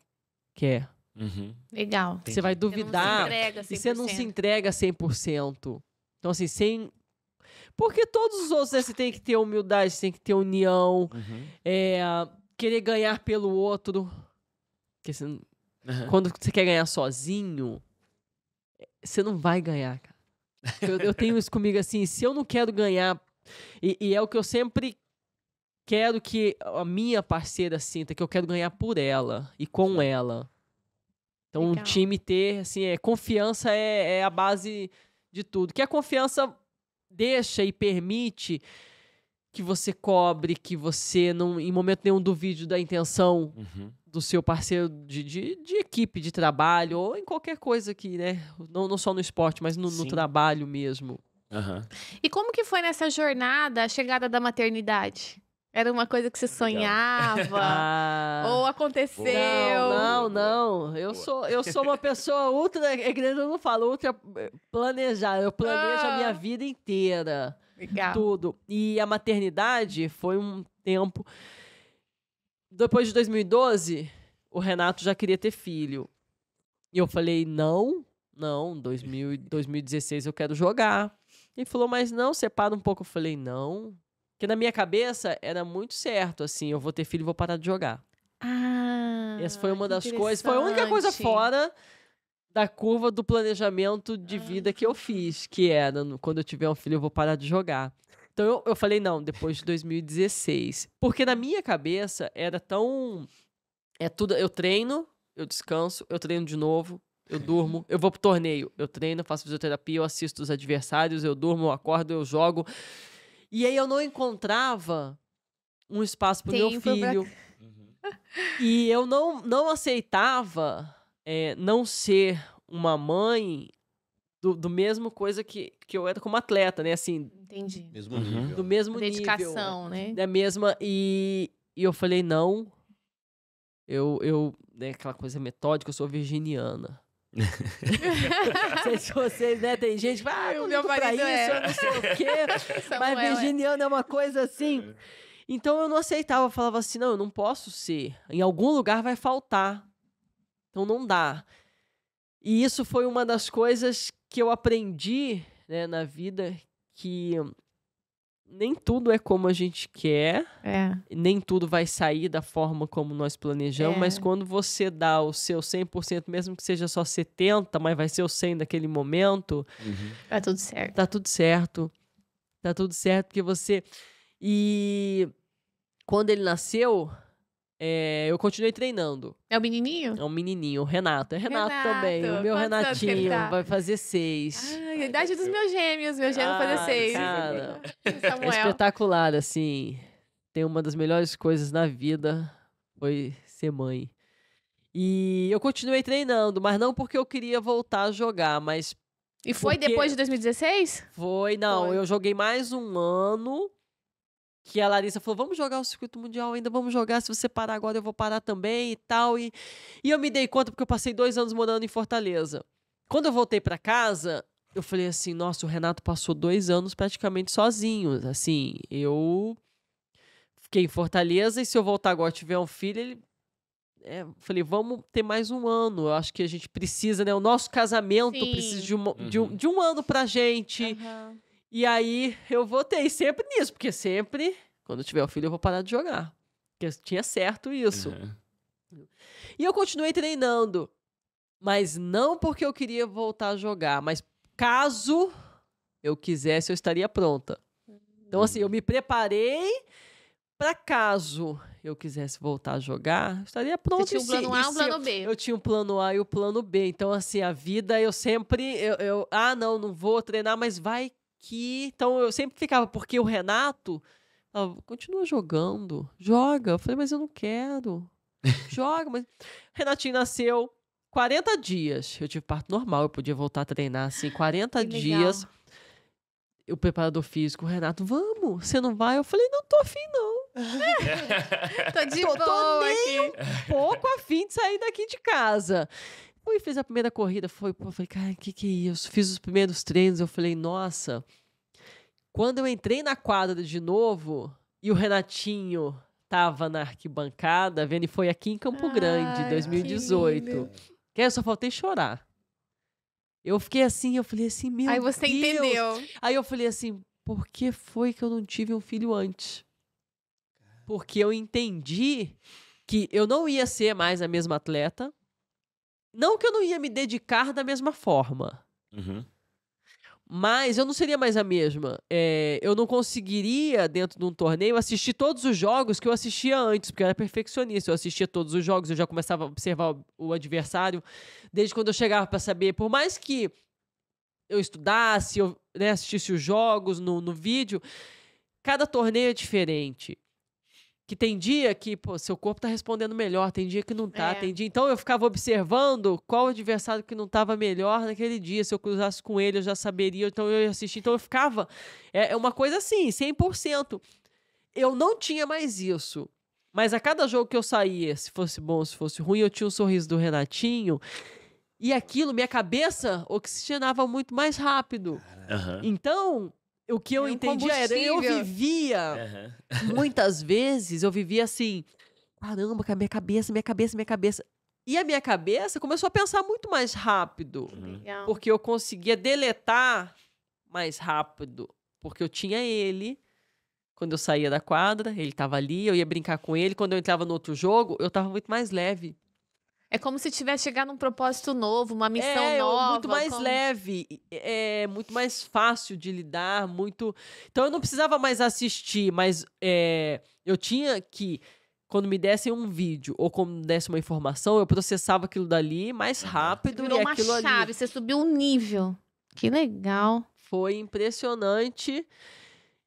quer. Uhum. Legal. Você Entendi. vai duvidar. Você não se entrega 100%. E você não se entrega 100%. Então, assim, sem porque todos os outros, né, tem que ter humildade, têm tem que ter união, uhum. é, querer ganhar pelo outro. uhum. Quando você quer ganhar sozinho, você não vai ganhar, cara. Eu, eu, tenho isso comigo assim, se eu não quero ganhar, e, e, é o que eu sempre quero que a minha parceira sinta, que eu quero ganhar por ela e com ela. Então, Legal. um time ter, assim, é, confiança é, é, a base de tudo. Que a confiança deixa e permite que você cobre, que você não, em momento nenhum duvide da intenção uhum. do seu parceiro de, de, de, equipe, de trabalho, ou em qualquer coisa que, né? Não, não só no esporte, mas no, no trabalho mesmo. Uhum. E como que foi nessa jornada a chegada da maternidade? Era uma coisa que você sonhava ah. ou aconteceu? Não, não, não. Eu sou eu sou uma pessoa ultra, é que eu não falo ultra eh, planejar. Eu planejo ah. a minha ah. vida inteira, Legal. tudo. E a maternidade foi um tempo depois de 2012, o Renato já queria ter filho. E eu falei: "Não, não, 2000, 2016 eu quero jogar". Ele falou: "Mas não, separa um pouco". Eu falei: "Não, que na minha cabeça era muito certo, assim, eu vou ter filho e vou parar de jogar. Ah. Essa foi uma das coisas, foi a única coisa fora da curva do planejamento de ah. vida que eu fiz, que era quando eu tiver um filho eu vou parar de jogar. Então eu, eu falei, não, depois de 2016. Porque na minha cabeça era tão. É tudo. Eu treino, eu descanso, eu treino de novo, eu durmo, eu vou pro torneio, eu treino, faço fisioterapia, eu assisto os adversários, eu durmo, eu acordo, eu jogo. E aí eu não encontrava um espaço para meu filho. Pra... E eu não, não aceitava é, não ser uma mãe do, do mesmo coisa que, que eu era como atleta, né? Assim. Entendi. Mesmo uhum. nível. Do mesmo Dedicação, nível. Dedicação, né? né? Da mesma. E, e eu falei, não. Eu, eu, né, aquela coisa metódica, eu sou virginiana não sei se vocês, né? Tem gente que fala, ah, eu pra é. isso, é. eu não sei o quê. mas virginiano é. é uma coisa assim. Então eu não aceitava, eu falava assim, não, eu não posso ser. Em algum lugar vai faltar. Então não dá. E isso foi uma das coisas que eu aprendi né, na vida, que nem tudo é como a gente quer, é. nem tudo vai sair da forma como nós planejamos, é. mas quando você dá o seu 100%, mesmo que seja só 70%, mas vai ser o 100% daquele momento. Uhum. Tá tudo certo. Tá tudo certo. Tá tudo certo, porque você. E quando ele nasceu, é, eu continuei treinando. É o menininho? É o menininho, o Renato. É Renato, Renato também. O meu Renatinho tá? vai fazer seis. Ai, a idade dos meus gêmeos. Meu gêmeo ah, fazer seis. Cara, é espetacular, assim. Tem uma das melhores coisas na vida foi ser mãe. E eu continuei treinando, mas não porque eu queria voltar a jogar, mas. E foi porque... depois de 2016? Foi, não. Foi. Eu joguei mais um ano que a Larissa falou: vamos jogar o circuito mundial ainda, vamos jogar. Se você parar agora, eu vou parar também e tal. E, e eu me dei conta porque eu passei dois anos morando em Fortaleza. Quando eu voltei para casa, eu falei assim: nossa, o Renato passou dois anos praticamente sozinho. Assim, eu fiquei em Fortaleza e se eu voltar agora e tiver um filho, ele. É, falei, vamos ter mais um ano. Eu acho que a gente precisa, né? O nosso casamento Sim. precisa de um, uhum. de, um, de um ano pra gente. Uhum e aí eu votei sempre nisso, porque sempre, quando tiver o filho, eu vou parar de jogar. Porque tinha certo isso. Uhum. E eu continuei treinando. Mas não porque eu queria voltar a jogar, mas caso eu quisesse, eu estaria pronta. Então, assim, eu uhum. me preparei para caso eu quisesse voltar a jogar, eu estaria pronta. Você tinha um plano A e um plano B. Eu, eu tinha o um plano A e o um plano B. Então, assim, a vida eu sempre. Eu, eu, ah, não, não vou treinar, mas vai que. Então eu sempre ficava, porque o Renato. continua jogando. Joga. Eu falei, mas eu não quero. Joga, mas. Renatinho nasceu 40 dias. Eu tive parto normal, eu podia voltar a treinar assim, 40 dias. O preparador físico, o Renato, vamos, você não vai? Eu falei, não tô afim, não. tô de tô, boa nem aqui. um pouco afim de sair daqui de casa. Fui, fiz a primeira corrida, foi, falei, cara, o que, que é isso? Fiz os primeiros treinos, eu falei, nossa. Quando eu entrei na quadra de novo e o Renatinho tava na arquibancada, vendo, e foi aqui em Campo Ai, ah, Grande, 2018. Que, que eu só faltei chorar. Eu fiquei assim, eu falei assim, meu Aí você Deus. entendeu. Aí eu falei assim, por que foi que eu não tive um filho antes? Porque eu entendi que eu não ia ser mais a mesma atleta, não que eu não ia me dedicar da mesma forma. Uhum. Mas eu não seria mais a mesma. É, eu não conseguiria, dentro de um torneio, assistir todos os jogos que eu assistia antes, porque eu era perfeccionista. Eu assistia todos os jogos, eu já começava a observar o adversário desde quando eu chegava para saber. Por mais que eu estudasse, eu né, assistisse os jogos no, no vídeo, cada torneio é diferente que tem dia que, pô, seu corpo tá respondendo melhor, tem dia que não tá, é. tem dia. Então eu ficava observando qual adversário que não tava melhor naquele dia. Se eu cruzasse com ele, eu já saberia, então eu ia assistir. Então eu ficava. É, é uma coisa assim, 100%. Eu não tinha mais isso. Mas a cada jogo que eu saía, se fosse bom, se fosse ruim, eu tinha o um sorriso do Renatinho. E aquilo, minha cabeça oxigenava muito mais rápido. Uhum. Então, o que eu é um entendia é, era, eu vivia. Uhum. muitas vezes eu vivia assim, caramba, minha cabeça, minha cabeça, minha cabeça. E a minha cabeça começou a pensar muito mais rápido. Uhum. Porque eu conseguia deletar mais rápido. Porque eu tinha ele. Quando eu saía da quadra, ele estava ali, eu ia brincar com ele. Quando eu entrava no outro jogo, eu estava muito mais leve. É como se tivesse chegado num propósito novo, uma missão é, nova. Muito mais como... leve, é muito mais fácil de lidar, muito. Então eu não precisava mais assistir, mas é, eu tinha que quando me dessem um vídeo ou quando me desse uma informação, eu processava aquilo dali mais uhum. rápido Virou e aquilo uma chave, ali. você subiu um nível. Que legal. Foi impressionante.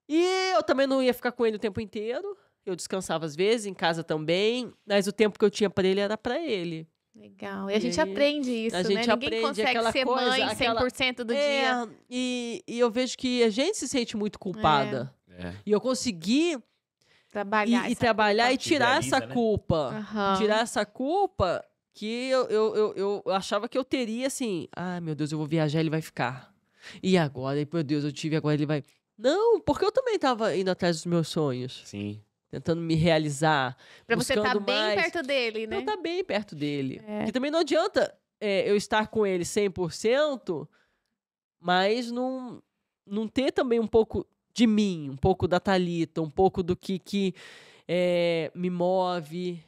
E eu também não ia ficar com ele o tempo inteiro. Eu descansava às vezes em casa também, mas o tempo que eu tinha para ele era para ele. Legal. E, a gente aprende isso, a né? gente né? Ninguém aprende Ninguém consegue aquela ser coisa, mãe 100% aquela... do é, dia. E, e eu vejo que a gente se sente muito culpada. É. E eu consegui trabalhar e, e trabalhar culpa. e tirar essa né? culpa. Uhum. Tirar essa culpa que eu, eu, eu, eu achava que eu teria assim, ah, meu Deus, eu vou viajar, ele vai ficar. E agora, e, meu Deus, eu tive, agora ele vai. Não, porque eu também estava indo atrás dos meus sonhos. Sim tentando me realizar. Pra você estar tá bem mais, perto dele, né? Pra eu estar né? tá bem perto dele. É. Que também não adianta é, eu estar com ele 100%, mas não, não ter também um pouco de mim, um pouco da Talita, um pouco do que, que é, me move,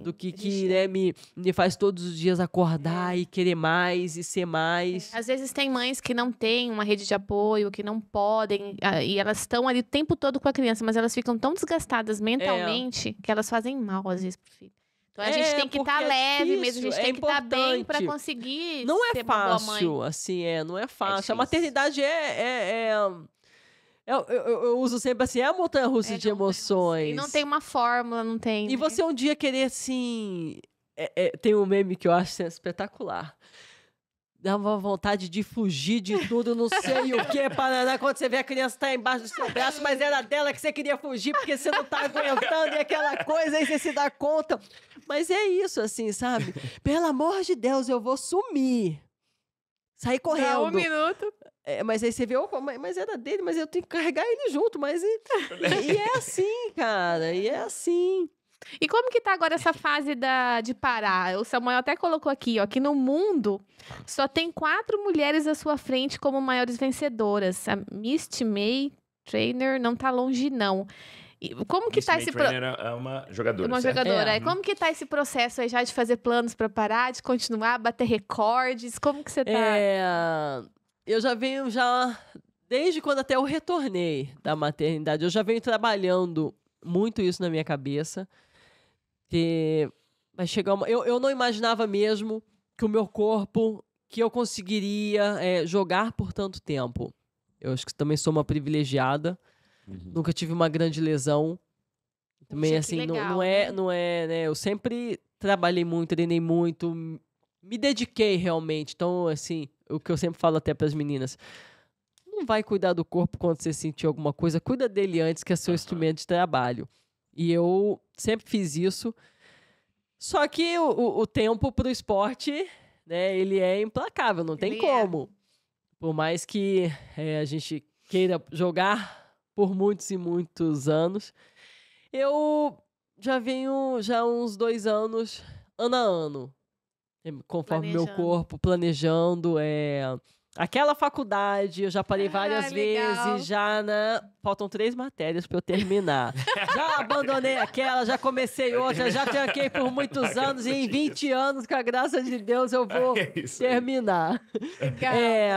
do que, que né, me, me faz todos os dias acordar é. e querer mais e ser mais. É. Às vezes tem mães que não têm uma rede de apoio, que não podem, e elas estão ali o tempo todo com a criança, mas elas ficam tão desgastadas mentalmente é. que elas fazem mal, às vezes, pro filho. Então a é, gente tem que estar tá é leve mesmo, a gente é tem que estar tá bem para conseguir. Não é fácil, assim, é, não é fácil. a maternidade é eu, eu, eu, uso sempre assim, é a montanha russa é, de emoções. Tem, não tem uma fórmula, não tem. E né? você um dia querer assim. É, é, tem um meme que eu acho assim, espetacular. Dá uma vontade de fugir de tudo, não sei o que, Paraná, quando você vê a criança tá embaixo do seu braço, mas era dela que você queria fugir porque você não tá aguentando e aquela coisa, aí você se dá conta. Mas é isso, assim, sabe? Pelo amor de Deus, eu vou sumir. sair correndo. Dá um minuto. É, mas aí você vê, opa, mas era é dele, mas eu tenho que carregar ele junto, mas. E, e, e é assim, cara, e é assim. E como que tá agora essa fase da, de parar? O Samuel até colocou aqui, ó, que no mundo só tem quatro mulheres à sua frente como maiores vencedoras. A Misty May Trainer não tá longe, não. E como que A tá May esse pro... é uma jogadora, Uma certo? jogadora. É. Como que tá esse processo aí já de fazer planos para parar, de continuar, bater recordes? Como que você tá? É eu já venho já desde quando até eu retornei da maternidade, eu já venho trabalhando muito isso na minha cabeça. Que vai chegar uma, eu, eu não imaginava mesmo que o meu corpo que eu conseguiria é, jogar por tanto tempo. Eu acho que também sou uma privilegiada. Uhum. Nunca tive uma grande lesão. Também, assim, legal, não, não, é, né? não é, né? Eu sempre trabalhei muito, treinei muito, me dediquei realmente. Então, assim, o que eu sempre falo até para as meninas. Não vai cuidar do corpo quando você sentir alguma coisa, cuida dele antes que é seu instrumento de trabalho. E eu sempre fiz isso. Só que o, o tempo para o esporte, né, ele é implacável, não tem ele é. como. É. Por mais que é, a gente queira jogar por muitos e muitos anos, eu já venho já uns dois anos, ano a ano, é, conforme planejando. meu corpo, planejando. É... Aquela faculdade, eu já parei várias ah, vezes, já na... Faltam três matérias para eu terminar. já abandonei aquela, já comecei outra, já tranquei por muitos anos, e em 20 anos, com a graça de Deus, eu vou é terminar. É...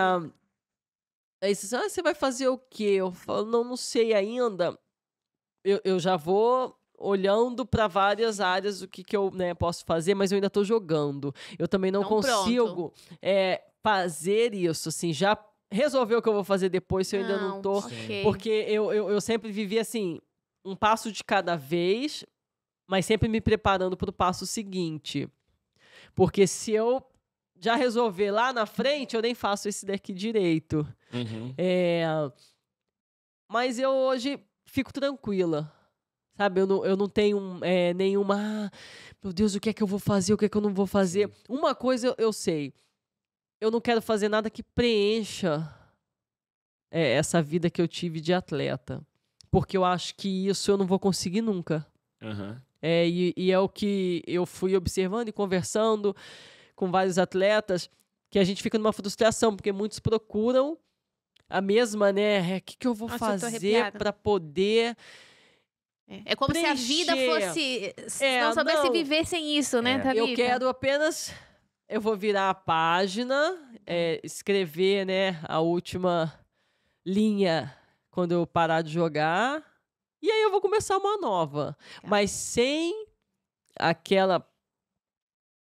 Aí você, ah, você vai fazer o quê? Eu falo, não, não sei ainda. Eu, eu já vou olhando para várias áreas o que, que eu né, posso fazer, mas eu ainda estou jogando. Eu também não então, consigo é, fazer isso, assim, já resolver o que eu vou fazer depois se eu ainda não, estou tô. Okay. Porque eu, eu, eu sempre vivi assim, um passo de cada vez, mas sempre me preparando para o passo seguinte. Porque se eu já resolver lá na frente, eu nem faço esse daqui direito. Uhum. É... Mas eu hoje fico tranquila Sabe, eu não, eu não tenho é, nenhuma. Ah, meu Deus, o que é que eu vou fazer? O que é que eu não vou fazer? Uma coisa eu, eu sei. Eu não quero fazer nada que preencha é, essa vida que eu tive de atleta. Porque eu acho que isso eu não vou conseguir nunca. Uhum. É, e, e é o que eu fui observando e conversando com vários atletas, que a gente fica numa frustração, porque muitos procuram a mesma, né? O é, que, que eu vou Nossa, fazer para poder é. é, como preencher. se a vida fosse. Se é, não soubesse não, viver sem isso, né, é. Thalita? Eu quero apenas. Eu vou virar a página, é, hum. escrever, né, a última linha quando eu parar de jogar. E aí eu vou começar uma nova. Mas sem aquela.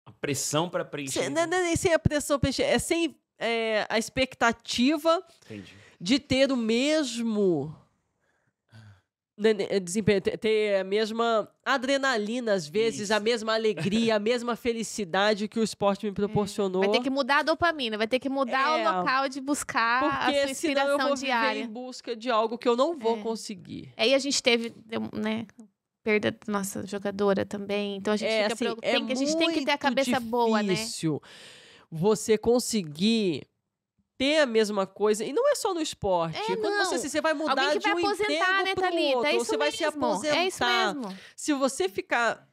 A pressão para preencher. Sem, não, não, sem a pressão preencher. É sem é, a expectativa Entendi. de ter o mesmo né, né, ter a mesma adrenalina, às vezes, Isso. a mesma alegria, a mesma felicidade que o esporte me é. proporcionou. Vai ter que mudar a dopamina, vai ter que mudar é, o local de buscar porque a sua inspiração senão eu vou diária. Viver em busca de algo que eu não vou é. conseguir. Aí a gente teve, né? perda da nossa jogadora também. Então a gente é, fica assim, preocupado. É a gente tem que ter a cabeça boa, né? é difícil Você conseguir ter a mesma coisa. E não é só no esporte. É, Quando não. você você vai mudar que de um vai aposentar, né, Thalita? Outro, é isso você mesmo. vai se aposentar. É isso mesmo. Se você ficar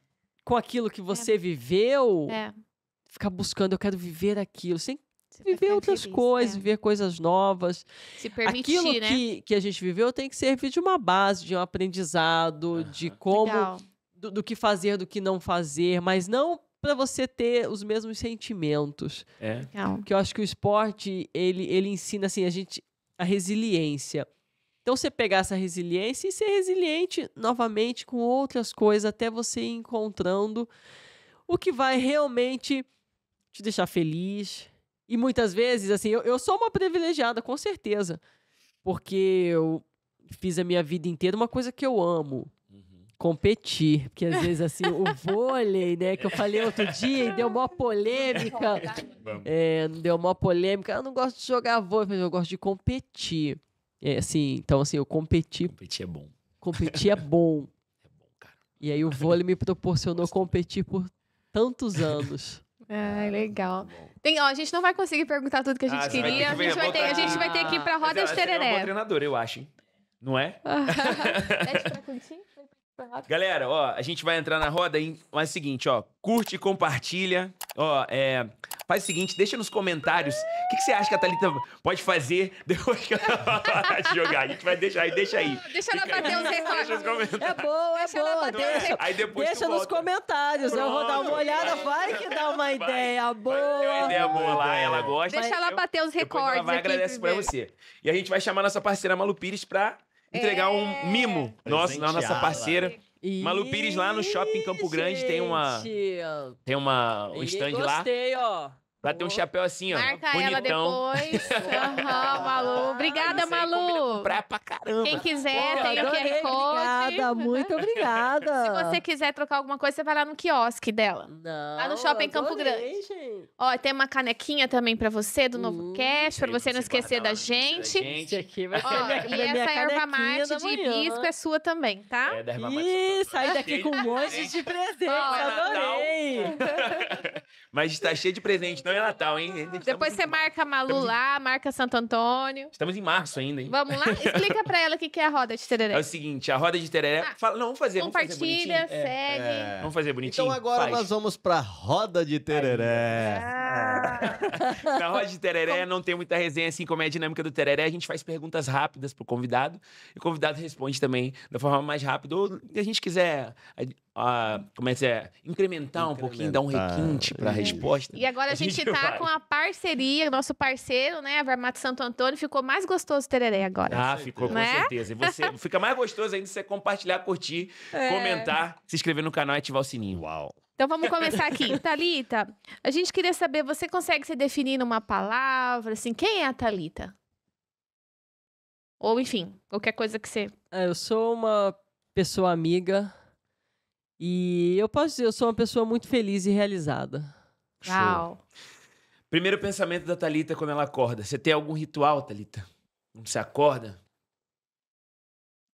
com aquilo que você é. viveu, é. ficar buscando, eu quero viver aquilo. sem você viver outras feliz, coisas, é. viver coisas novas. Se permitir, Aquilo né? que, que a gente viveu tem que servir de uma base, de um aprendizado, uhum. de como. Do, do, que fazer, do que não fazer, mas não para você ter os mesmos sentimentos. É. Que eu acho que o esporte, ele, ele ensina assim, a gente a resiliência. Então você pegar essa resiliência e ser resiliente novamente com outras coisas até você ir encontrando o que vai realmente te deixar feliz. E muitas vezes, assim, eu, eu sou uma privilegiada, com certeza. Porque eu fiz a minha vida inteira uma coisa que eu amo competir, porque às vezes assim, o vôlei, né, que eu falei outro dia e deu mó polêmica. É, deu mó polêmica. Eu não gosto de jogar vôlei, mas eu gosto de competir. É, assim, então assim, eu competi. Competir é bom. Competir é bom. É bom, cara. E aí o vôlei me proporcionou competir por tantos anos. Ah, legal. Tá Tem, ó, a gente não vai conseguir perguntar tudo que a gente ah, queria. Vai que a, gente vai ter, a gente vai ter que ir pra roda de tereré. É uma boa treinadora, eu acho, hein? Não é? Ah, pra curtir? Galera, ó, a gente vai entrar na roda, hein? mas é o seguinte, ó, curte, compartilha, ó, é, faz o seguinte, deixa nos comentários o que, que, você acha que a Thalita pode fazer depois que ela jogar. A gente vai deixar aí, deixa aí. Deixa ela bater os recordes. É boa, é deixa boa. Deixa, aí depois deixa nos comentários, Pronto, eu vou dar uma olhada, vai que dá uma ideia vai, boa. Vai uma ideia boa lá, ela gosta. Deixa ela bater os recordes ela vai aqui. agradece pra você. E a gente vai chamar nossa parceira Malu Pires pra entregar um é. mimo nosso, na nossa parceira. Malu Pires lá no Shopping Campo Grande tem uma. Tem uma, um stand lá. Gostei, ó. Vai ter um chapéu assim, ó. Marca bonitão. ela depois. Aham, Malu. Obrigada, aí, Malu. Comprar pra caramba. Quem quiser, Pô, tem o QR Code. Obrigada, muito obrigada. Se você quiser trocar alguma coisa, você vai lá no quiosque dela. Não, lá no Shopping Campo Grande. Gente. Ó, tem uma canequinha também pra você, do novo hum, cast, pra você não esquecer da gente. gente. aqui vai ser ó, minha, E minha essa erva mate de né? hibisco é sua também, tá? É, da erva mate. Ih, saí daqui com um monte de presente. Adorei. Mas está cheio de presente, não é Natal, hein? Depois você marca Malu em... lá, marca Santo Antônio. Estamos em março ainda, hein? Vamos lá? Explica pra ela o que, é a roda de tereré. É o seguinte, a roda de tereré... Ah, fala, não, vamos fazer, Compartilha, vamos fazer é, segue. É. Vamos fazer bonitinho? Então agora Faz. nós vamos pra roda de tereré. A ah. Na roda de tereré não tem muita resenha, assim como é a dinâmica do tereré. A gente faz perguntas rápidas pro convidado. E o convidado responde também da forma mais rápida. Ou a gente quiser a, como é que é, incrementar, incrementar. um pouquinho, dar um requinte para a resposta. E agora a, a gente, está tá vai. com a parceria, nosso parceiro, né, a Vermato Santo Antônio, ficou mais gostoso o tereré agora. Ah, ficou, né? com certeza. E você, fica mais gostoso ainda se você compartilhar, curtir, é. comentar, se inscrever no canal e ativar o sininho. Uau! Então vamos começar aqui. Talita, a gente queria saber, você consegue se definir numa palavra, assim, quem é a Talita? Ou enfim, qualquer coisa que você. É, eu sou uma pessoa amiga, e eu posso dizer, eu sou uma pessoa muito feliz e realizada. Uau. Primeiro pensamento da Talita quando ela acorda. Você tem algum ritual, Talita? Quando você acorda?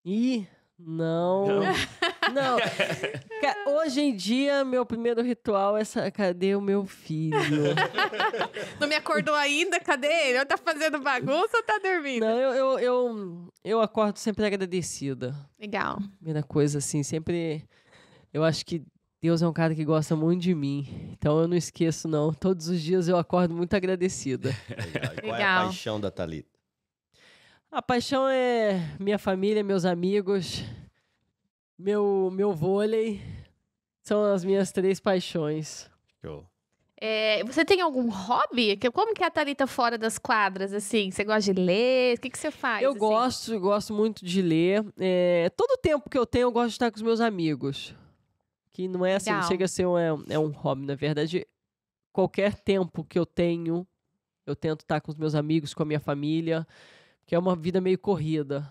Ih, não. Não. não. Hoje em dia, meu primeiro ritual é essa... cadê o meu filho? não me acordou ainda? Cadê ele? Ou tá fazendo bagunça ou tá dormindo? Não, eu, eu, eu, eu acordo sempre agradecida. Legal. Primeira coisa, assim, sempre eu acho que Deus é um cara que gosta muito de mim. Então eu não esqueço, não. Todos os dias eu acordo muito agradecida. Legal. É, qual é a paixão da Thalita? A paixão é minha família, meus amigos, meu, meu vôlei. São as minhas três paixões. Show. É, você tem algum hobby? Como que é a Thalita fora das quadras, assim? Você gosta de ler? O que, que você faz? Eu assim? gosto, gosto muito de ler. É, todo o tempo que eu tenho, eu gosto de estar com os meus amigos. Que não é assim, Legal. não chega a ser um, é, é um hobby. Na verdade, qualquer tempo que eu tenho, eu tento estar com os meus amigos, com a minha família, que é uma vida meio corrida.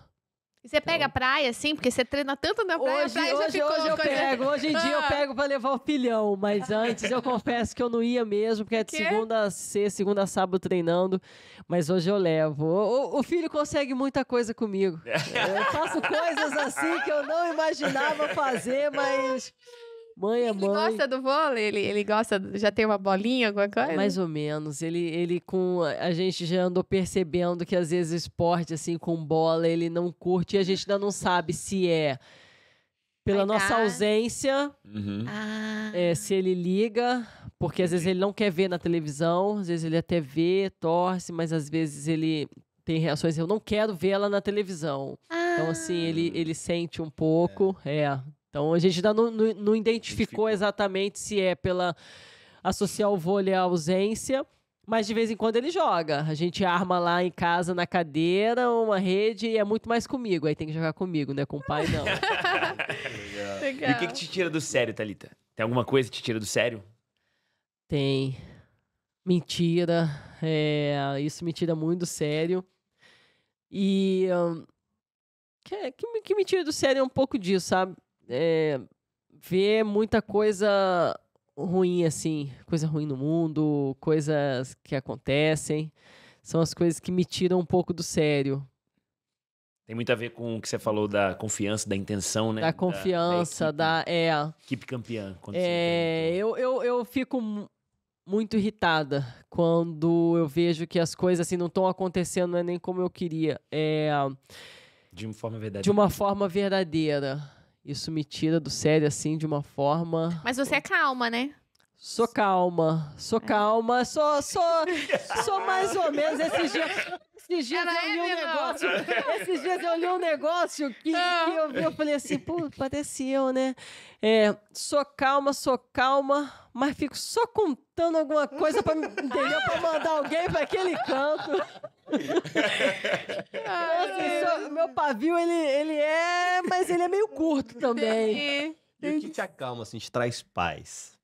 E você então, pega praia, assim? Porque você treina tanto na praia, hoje, praia hoje, hoje eu né? pego, hoje em dia eu ah. pego pra levar o pilhão, mas antes eu confesso que eu não ia mesmo, porque é de segunda a sexta, segunda a sábado treinando, mas hoje eu levo. O, o filho consegue muita coisa comigo. Eu faço coisas assim que eu não imaginava fazer, mas Mãe é mãe. Ele gosta do vôlei? Ele, ele gosta, já tem uma bolinha, alguma coisa? É mais ou menos. Ele, ele com. A gente já andou percebendo que às vezes o esporte, assim, com bola, ele não curte e a gente ainda não sabe se é pela Vai nossa dar. ausência, uhum. Ah. é, se ele liga, porque às vezes ele não quer ver na televisão, às vezes ele até vê, torce, mas às vezes ele tem reações, eu não quero vê-la na televisão. Então, ah. Então, assim, ele, ele sente um pouco, é. é. Então a gente ainda não, não, não identificou exatamente se é pela associar o vôlei à ausência, mas de vez em quando ele joga. A gente arma lá em casa na cadeira uma rede e é muito mais comigo. Aí tem que jogar comigo, né? Com o pai, não. Legal. E o que, que te tira do sério, Thalita? Tem alguma coisa que te tira do sério? Tem. Mentira. É, isso me tira muito do sério. E. Um, que, é, que, me tira do sério é um pouco disso, sabe? é, ver muita coisa ruim, assim, coisa ruim no mundo, coisas que acontecem, são as coisas que me tiram um pouco do sério. Tem muito a ver com o que você falou da confiança, da intenção, né? Da confiança, da, da, equipe, da é. Equipe campeã. é, eu, eu, eu fico muito irritada quando eu vejo que as coisas assim não estão acontecendo é nem como eu queria. É, de uma forma verdadeira. De uma forma verdadeira isso me tira do sério, assim, de uma forma. Mas você é calma, né? Sou calma, sou é. calma, sou, sou, sou mais ou menos esses dias. Esses dias, eu li é um negócio, esses dias eu li um negócio que, que ah. eu vi, eu falei assim, pô, pareceu, né? É, sou calma, sou calma, mas fico só contando alguma coisa para entendeu? Pra mandar alguém para aquele canto ah, assim, é. meu pavio, ele, ele é. Mas ele é meio curto também. E o que te acalma, assim, te traz paz?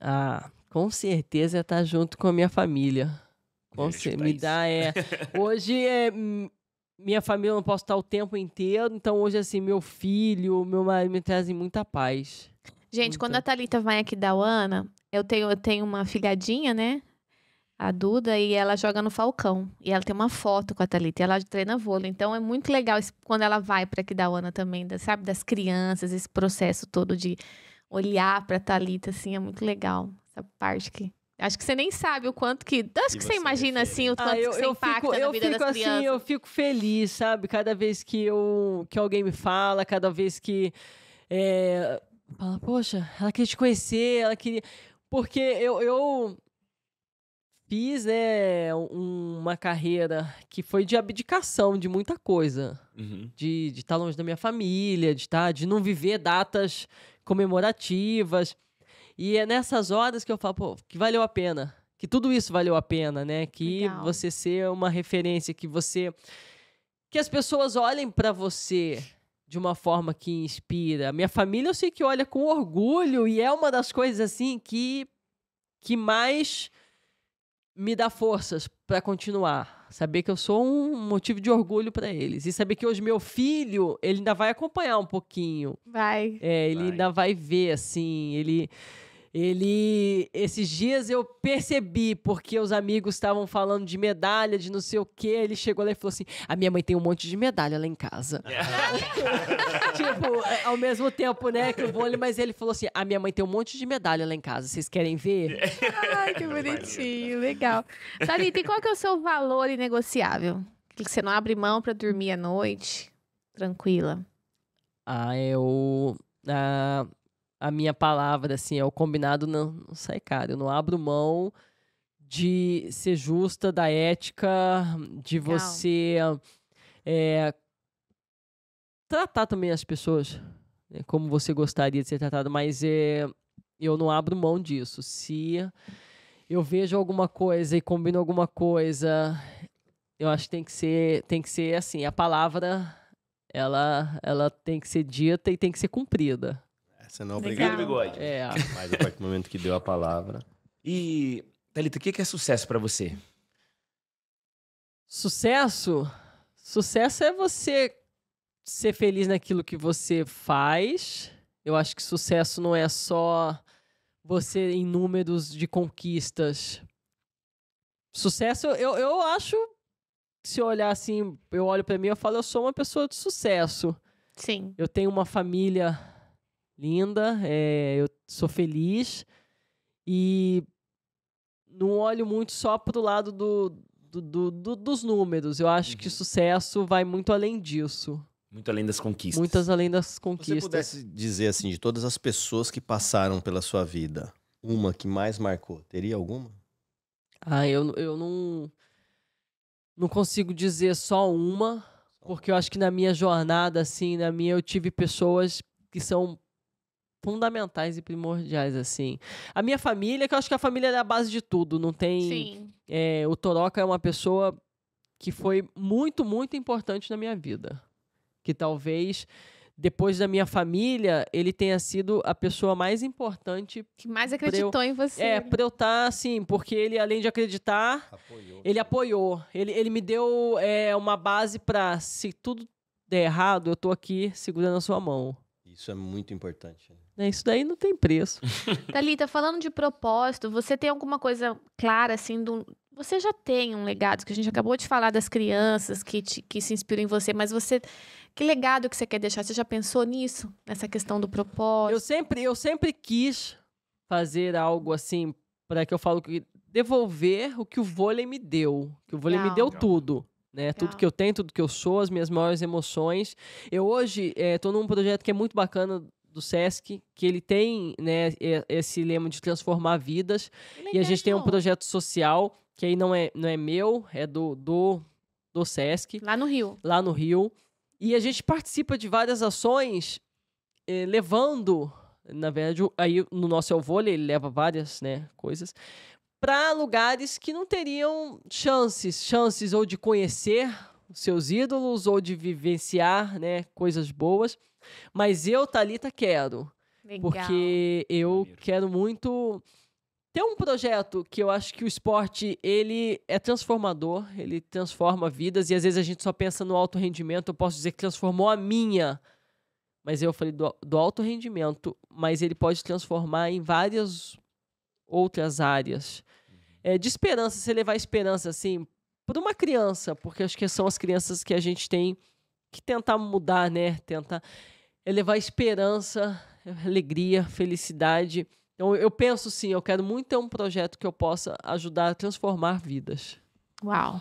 Ah, com certeza é estar tá junto com a minha família. Com certeza, me dá é. Hoje é minha família não posso estar o tempo inteiro, então hoje assim meu filho, meu marido me trazem muita paz. Gente, muita... quando a Talita vai aqui da Ana, eu tenho eu tenho uma filhadinha, né? a Duda, e ela joga no Falcão. E ela tem uma foto com a Thalita, e ela treina vôlei. Então é muito legal quando ela vai para Kidawana também, sabe? Das crianças, esse processo todo de olhar para Thalita, assim, é muito legal. Essa parte que. Acho que você nem sabe o quanto que. Acho que, que você imagina, assim, o quanto ah, eu, que você impacta fico, na vida assim, eu fico das assim, crianças. Eu fico feliz, sabe? Cada vez que, eu, que alguém me fala, cada vez que. É, fala, poxa, ela queria te conhecer, ela queria. Porque eu, eu fiz é uma carreira que foi de abdicação de muita coisa. Uhum. De, de estar tá longe da minha família, de, estar, tá, de não viver datas comemorativas. E é nessas horas que eu falo, pô, que valeu a pena. Que tudo isso valeu a pena, né? Que Legal. você ser uma referência, que você. Que as pessoas olhem para você de uma forma que inspira. Minha família eu sei que olha com orgulho e é uma das coisas assim que que mais me dá forças para continuar. Saber que eu sou um motivo de orgulho para eles. E saber que hoje meu filho, ele ainda vai acompanhar um pouquinho. Vai. É, ele vai. ainda vai ver, assim. Ele. Ele. Esses dias eu percebi, porque os amigos estavam falando de medalha, de não sei o quê. Ele chegou lá e falou assim: A minha mãe tem um monte de medalha lá em casa. É. tipo, é, ao mesmo tempo, né, que o vôlei, mas ele falou assim: A minha mãe tem um monte de medalha lá em casa. Vocês querem ver? É. Ai, que bonitinho, legal. Thalita, e qual que é o seu valor inegociável? Que você não abre mão para dormir à noite? Tranquila. Ah, eu. Ah, a minha palavra, assim, é o combinado não, não sai caro. Eu não abro mão de ser justa, da ética, de Legal. você é, tratar também as pessoas né, como você gostaria de ser tratado, mas é, eu não abro mão disso. Se eu vejo alguma coisa e combino alguma coisa, eu acho que tem que ser, tem que ser assim, a palavra ela, ela tem que ser dita e tem que ser cumprida. Você não é obrigado. Legal. bigode. É. Mas a partir do momento que deu a palavra. E, Thalita, o que é sucesso para você? Sucesso? Sucesso é você ser feliz naquilo que você faz. Eu acho que sucesso não é só você em números de conquistas. Sucesso, eu, eu acho. Se eu olhar assim, eu olho para mim e falo, eu sou uma pessoa de sucesso. Sim. Eu tenho uma família linda, é, eu sou feliz e não olho muito só pro lado do, do, do, dos números. Eu acho uhum. que sucesso vai muito além disso. Muito além das conquistas. Muitas além das conquistas. Se você pudesse dizer assim, de todas as pessoas que passaram pela sua vida, uma que mais marcou, teria alguma? Ah, eu, eu não. Não consigo dizer só uma, porque eu acho que na minha jornada, assim, na minha, eu tive pessoas que são fundamentais e primordiais, assim. A minha família, que eu acho que a família é a base de tudo, não tem. Sim. É, o Toroca é uma pessoa que foi muito, muito importante na minha vida. Que talvez depois da minha família, ele tenha sido a pessoa mais importante. Que mais acreditou eu, em você. É, pra eu estar tá, assim, porque ele, além de acreditar, apoiou. ele apoiou. Ele, ele me deu é, uma base para se tudo der errado, eu tô aqui segurando a sua mão. Isso é muito importante. Né? Né? Isso daí não tem preço. Thalita, falando de propósito, você tem alguma coisa clara, assim, do... você já tem um legado, que a gente acabou de falar das crianças que, te, que se inspiram em você, mas você. Que legado que você quer deixar? Você já pensou nisso? Nessa questão do propósito? Eu sempre, eu sempre quis fazer algo assim, para que eu falo que devolver o que o vôlei me deu. Que o vôlei Legal. me deu tudo. Né? Tudo que eu tenho, tudo que eu sou, as minhas maiores emoções. Eu hoje estou eh, é, num projeto que é muito bacana do SESC, que ele tem né, esse lema de transformar vidas. Legal. E a gente tem um projeto social, que aí não é, não é meu, é do, do, do SESC. Lá no Rio. Lá no Rio. E a gente participa de várias ações, eh, levando, na verdade, aí no nosso é vôlei, ele leva várias né, coisas, para lugares que não teriam chances, chances ou de conhecer seus ídolos ou de vivenciar né, coisas boas. Mas eu, Thalita, quero. Legal. Porque eu quero muito ter um projeto que eu acho que o esporte, ele é transformador, ele transforma vidas, e às vezes a gente só pensa no alto rendimento, eu posso dizer que transformou a minha mas eu falei do, do, alto rendimento, mas ele pode transformar em várias outras áreas. Uhum. É, de esperança, você levar esperança, assim, para uma criança, porque acho que são as crianças que a gente tem que tentar mudar, né? Tentar é levar esperança, alegria, felicidade. Então, eu penso sim, eu quero muito ter um projeto que eu possa ajudar a transformar vidas. Uau.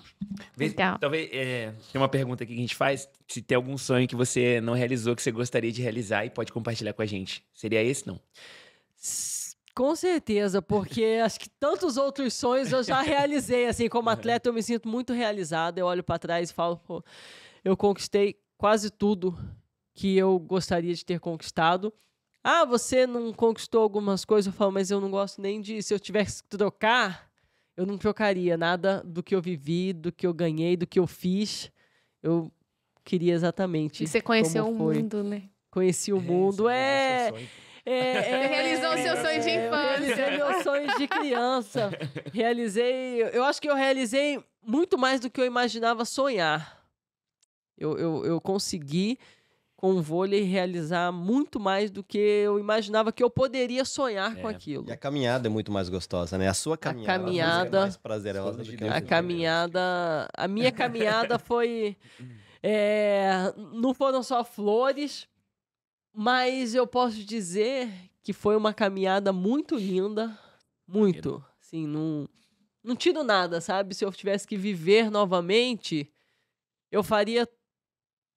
então. Talvez é, tem uma pergunta aqui que a gente faz: se tem algum sonho que você não realizou, que você gostaria de realizar e pode compartilhar com a gente. Seria esse, não? Com certeza, porque acho que tantos outros sonhos eu já realizei. Assim, como atleta, eu me sinto muito realizado. Eu olho para trás e falo, pô, eu conquistei quase tudo que eu gostaria de ter conquistado. Ah, você não conquistou algumas coisas? Eu falo, mas eu não gosto nem de. Se eu tivesse que trocar, eu não trocaria nada do que eu vivi, do que eu ganhei, do que eu fiz. Eu queria exatamente. E você conheceu o foi. mundo, né? Conheci o é, mundo. É. é. é, é, realizou o seu sonho de infância. Realizei meus sonhos de criança. Realizei. Eu acho que eu realizei muito mais do que eu imaginava sonhar. Eu, eu, eu consegui com o vôlei realizar muito mais do que eu imaginava que eu poderia sonhar é. com aquilo. E a caminhada é muito mais gostosa, né? A sua caminhada, a caminhada é mais prazerosa do que a caminhada, a minha caminhada foi é, não foram só flores, mas eu posso dizer que foi uma caminhada muito linda, muito. Sim, não não tiro nada, sabe? Se eu tivesse que viver novamente, eu faria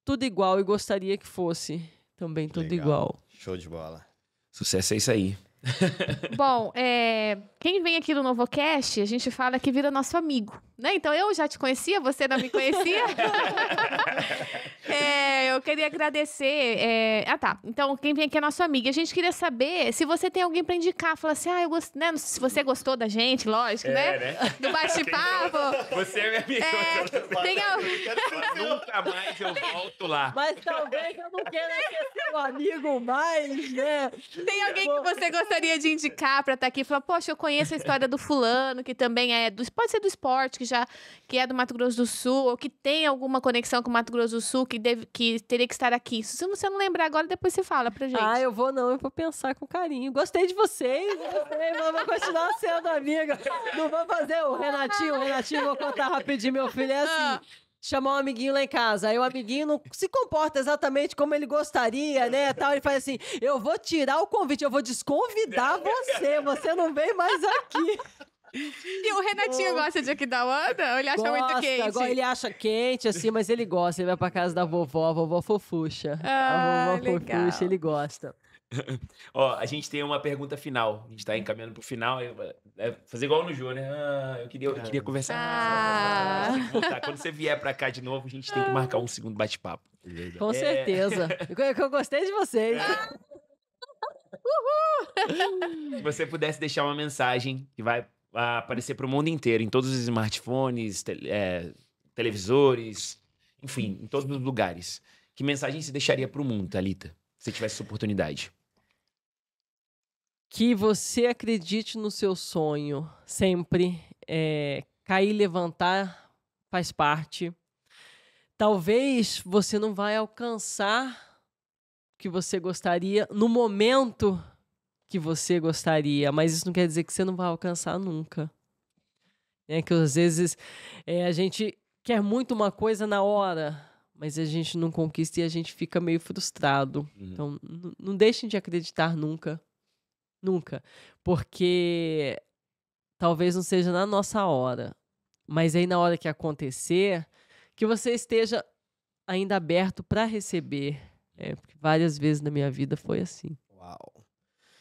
tudo igual e gostaria que fosse também tudo Legal. igual. Show de bola. Sucesso é isso aí. Bom, é, quem vem aqui no Novocast, a gente fala que vira nosso amigo, né? Então eu já te conhecia, você não me conhecia. é, eu queria agradecer. É... Ah, tá. Então, quem vem aqui é nosso amigo. A gente queria saber se você tem alguém para indicar. Falar assim, ah, eu gostei, né? Se você gostou da gente, lógico, é, né? né? Do bate-papo. você é minha amiga. É, tem eu Nunca mais eu volto lá. Mas talvez eu não queira ser seu amigo mais, né? Tem alguém que você gostaria de indicar para estar tá aqui e falar, poxa, eu conheço conheço a história do fulano, que também é do. Pode ser do esporte, que já que é do Mato Grosso do Sul, ou que tem alguma conexão com o Mato Grosso do Sul, que, deve, que teria que estar aqui. Se você não lembrar agora, depois você fala pra gente. Ah, eu vou não, eu vou pensar com carinho. Gostei de vocês, gostei, vamos continuar sendo amiga. Não vou fazer o Renatinho, o Renatinho, vou contar rapidinho, meu filho é assim. Ah chamar um amiguinho lá em casa. Aí o amiguinho não se comporta exatamente como ele gostaria, né? Tal. Ele faz assim: eu vou tirar o convite, eu vou desconvidar você, você não vem mais aqui. E o Renatinho gosta de da Ou ele acha gosta, muito quente? Agora ele acha quente, assim, mas ele gosta. Ele vai pra casa da vovó, a vovó fofucha. Ah, a vovó legal. ele gosta. Ó, a gente tem uma pergunta final. A gente tá uhum. encaminhando pro final. É, é fazer igual no Jô, né? Ah, eu queria, eu queria conversar ah. Quando você vier pra cá de novo, a gente tem que marcar um segundo bate-papo. Com é... certeza. Eu gostei de vocês. Uhul. Ah. Se você pudesse deixar uma mensagem que vai aparecer pro mundo inteiro, em todos os smartphones, te é, televisores, enfim, em todos os lugares. Que mensagem você deixaria pro mundo, Thalita? Se tivesse essa oportunidade. Que você acredite no seu sonho sempre. É, cair levantar faz parte. Talvez você não vai alcançar o que você gostaria no momento que você gostaria, mas isso não quer dizer que você não vai alcançar nunca. É que às vezes é, a gente quer muito uma coisa na hora, mas a gente não conquista e a gente fica meio frustrado. Uhum. Então, não deixem de acreditar nunca. Nunca. Porque talvez não seja na nossa hora, mas é aí na hora que acontecer, que você esteja ainda aberto para receber. É, porque várias vezes na minha vida foi assim. Uau.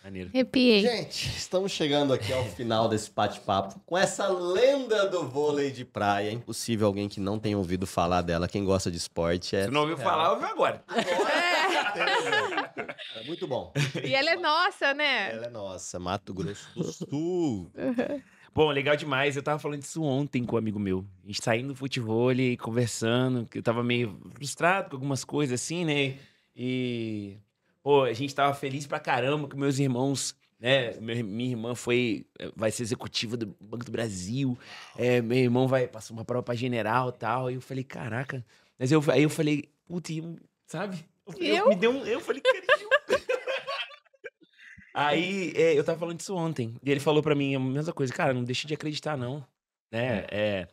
Maneiro. Repiei. Gente, estamos chegando aqui ao final desse bate-papo com essa lenda do vôlei de praia. É impossível alguém que não tenha ouvido falar dela. Quem gosta de esporte é. Se não ouviu falar, ouviu agora. agora. É. É muito bom. E ela é nossa, né? Ela é nossa, Mato Grosso do Sul. Bom, legal demais. Eu tava falando isso ontem com um amigo meu. A gente saindo do futebol e conversando, que eu tava meio frustrado com algumas coisas assim, né? E, pô, a gente tava feliz pra caramba com meus irmãos né? Minha irmã foi, eh, vai ser executiva do Banco do Brasil. É, meu irmão vai passar uma prova para general tal. E eu falei, caraca. Mas eu, aí eu falei, putz, sabe? Eu, eu? Eu, me deu um, eu falei, Aí é. é, eu tava falando disso ontem. E ele falou para mim a mesma coisa. Cara, não deixe de acreditar, não. Né? É. é.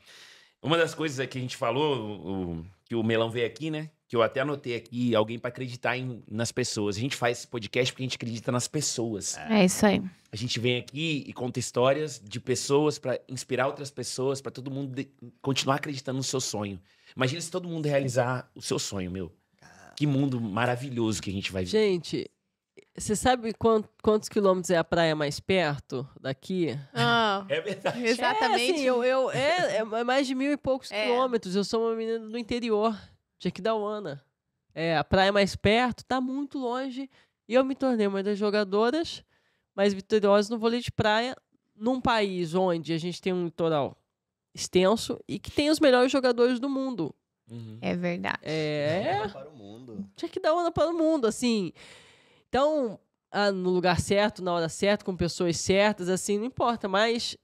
Uma das coisas é que a gente falou, o, que o Melão veio aqui, né? Que eu até anotei aqui, alguém para acreditar em, nas pessoas. A gente faz esse podcast porque a gente acredita nas pessoas. É isso aí. A gente vem aqui e conta histórias de pessoas para inspirar outras pessoas, para todo mundo de, continuar acreditando no seu sonho. Imagina se todo mundo realizar o seu sonho, meu. Que mundo maravilhoso que a gente vai viver. Gente, você sabe quantos, quantos quilômetros é a praia mais perto daqui? Ah, é verdade. Exatamente. É, assim, eu, eu, é, é, é mais de mil e poucos é. quilômetros. Eu sou uma menina do interior, de Aquidauana. É, a praia mais perto está muito longe. E eu me tornei uma das jogadoras mais vitoriosas no vôlei de praia, num país onde a gente tem um litoral extenso e que tem os melhores jogadores do mundo. Uhum. É verdade. É. Tinha que dar onda para o mundo. para o mundo, assim. Então, ah, no lugar certo, na hora certa, com pessoas certas, assim, não importa. Mas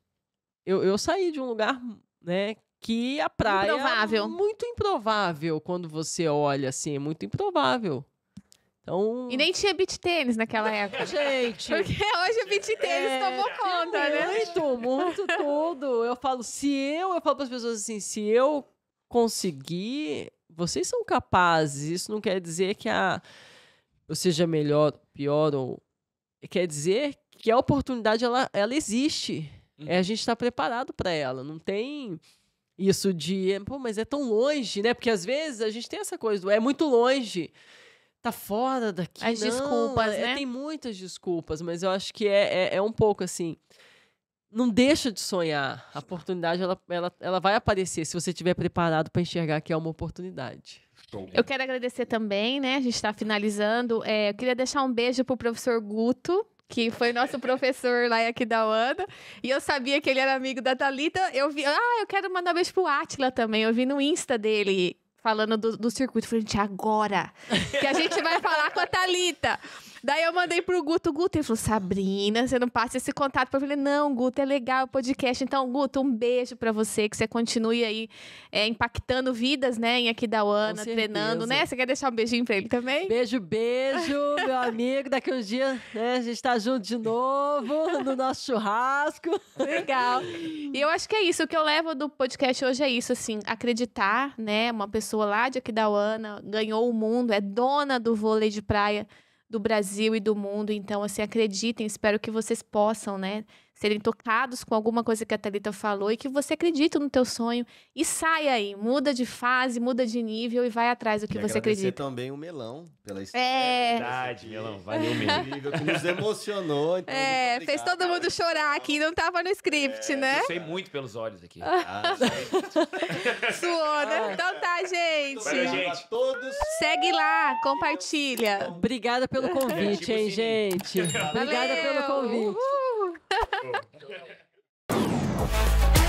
eu, eu saí de um lugar, né, que a praia é improvável. é muito improvável quando você olha assim, é muito improvável. Então... E nem tinha beat tênis naquela época. Gente! Porque hoje o beat é, tênis é, tomou conta, muito, né? Muito, muito tudo. Eu falo, se eu, eu falo para as pessoas assim, se eu conseguir, vocês são capazes. Isso não quer dizer que a ou seja melhor, pior ou quer dizer que a oportunidade ela, ela existe. Uhum. É a uhum. gente estar tá preparado para ela. Não tem isso de, pô, mas é tão longe, né? Porque às vezes a gente tem essa coisa do é muito longe. Tá fora daqui. As não, desculpas, é, é, né? Tem muitas desculpas, mas eu acho que é, é, é um pouco assim não deixa de sonhar. A oportunidade ela, ela, ela vai aparecer se você estiver preparado para enxergar que é uma oportunidade. Eu quero agradecer também, né? A gente está finalizando. É, eu queria deixar um beijo pro professor Guto, que foi nosso professor lá aqui da UANA. E eu sabia que ele era amigo da Thalita. Eu vi, ah, eu quero mandar um beijo pro Atila também. Eu vi no Insta dele falando do, do circuito. Eu falei, gente, agora que a gente vai falar com a Thalita. Daí eu mandei pro Guto, Guto, ele falou, Sabrina, você não passa esse contato eu falei, não, Guto, é legal o podcast, então, Guto, um beijo para você, que você continue aí é, impactando vidas, né, em Aquidauana, treinando, né, você quer deixar um beijinho pra ele também? Beijo, beijo, meu amigo, daqui uns dias, né, a gente tá junto de novo, no nosso churrasco. Legal. E eu acho que é isso, o que eu levo do podcast hoje é isso, assim, acreditar, né, uma pessoa lá de Aquidauana ganhou o mundo, é dona do vôlei de praia, do Brasil e do mundo. Então, assim, acreditem, espero que vocês possam, né? serem tocados com alguma coisa que a Thalita falou e que você acredita no teu sonho e sai aí, muda de fase, muda de nível e vai atrás do que e você acredita. também o Melão pela é. história. Né? É. Verdade, Melão, valeu mesmo. que nos emocionou. Então é, fez todo mundo chorar aqui, não tava no script, é, né? Eu muito pelos olhos aqui. Ah, Suou, né? Ah. Então tá, gente. Valeu, gente. todos. Segue lá, compartilha. Obrigada pelo é, convite, é, tipo hein, assim, gente. Obrigada pelo convite. Uhul. Boom.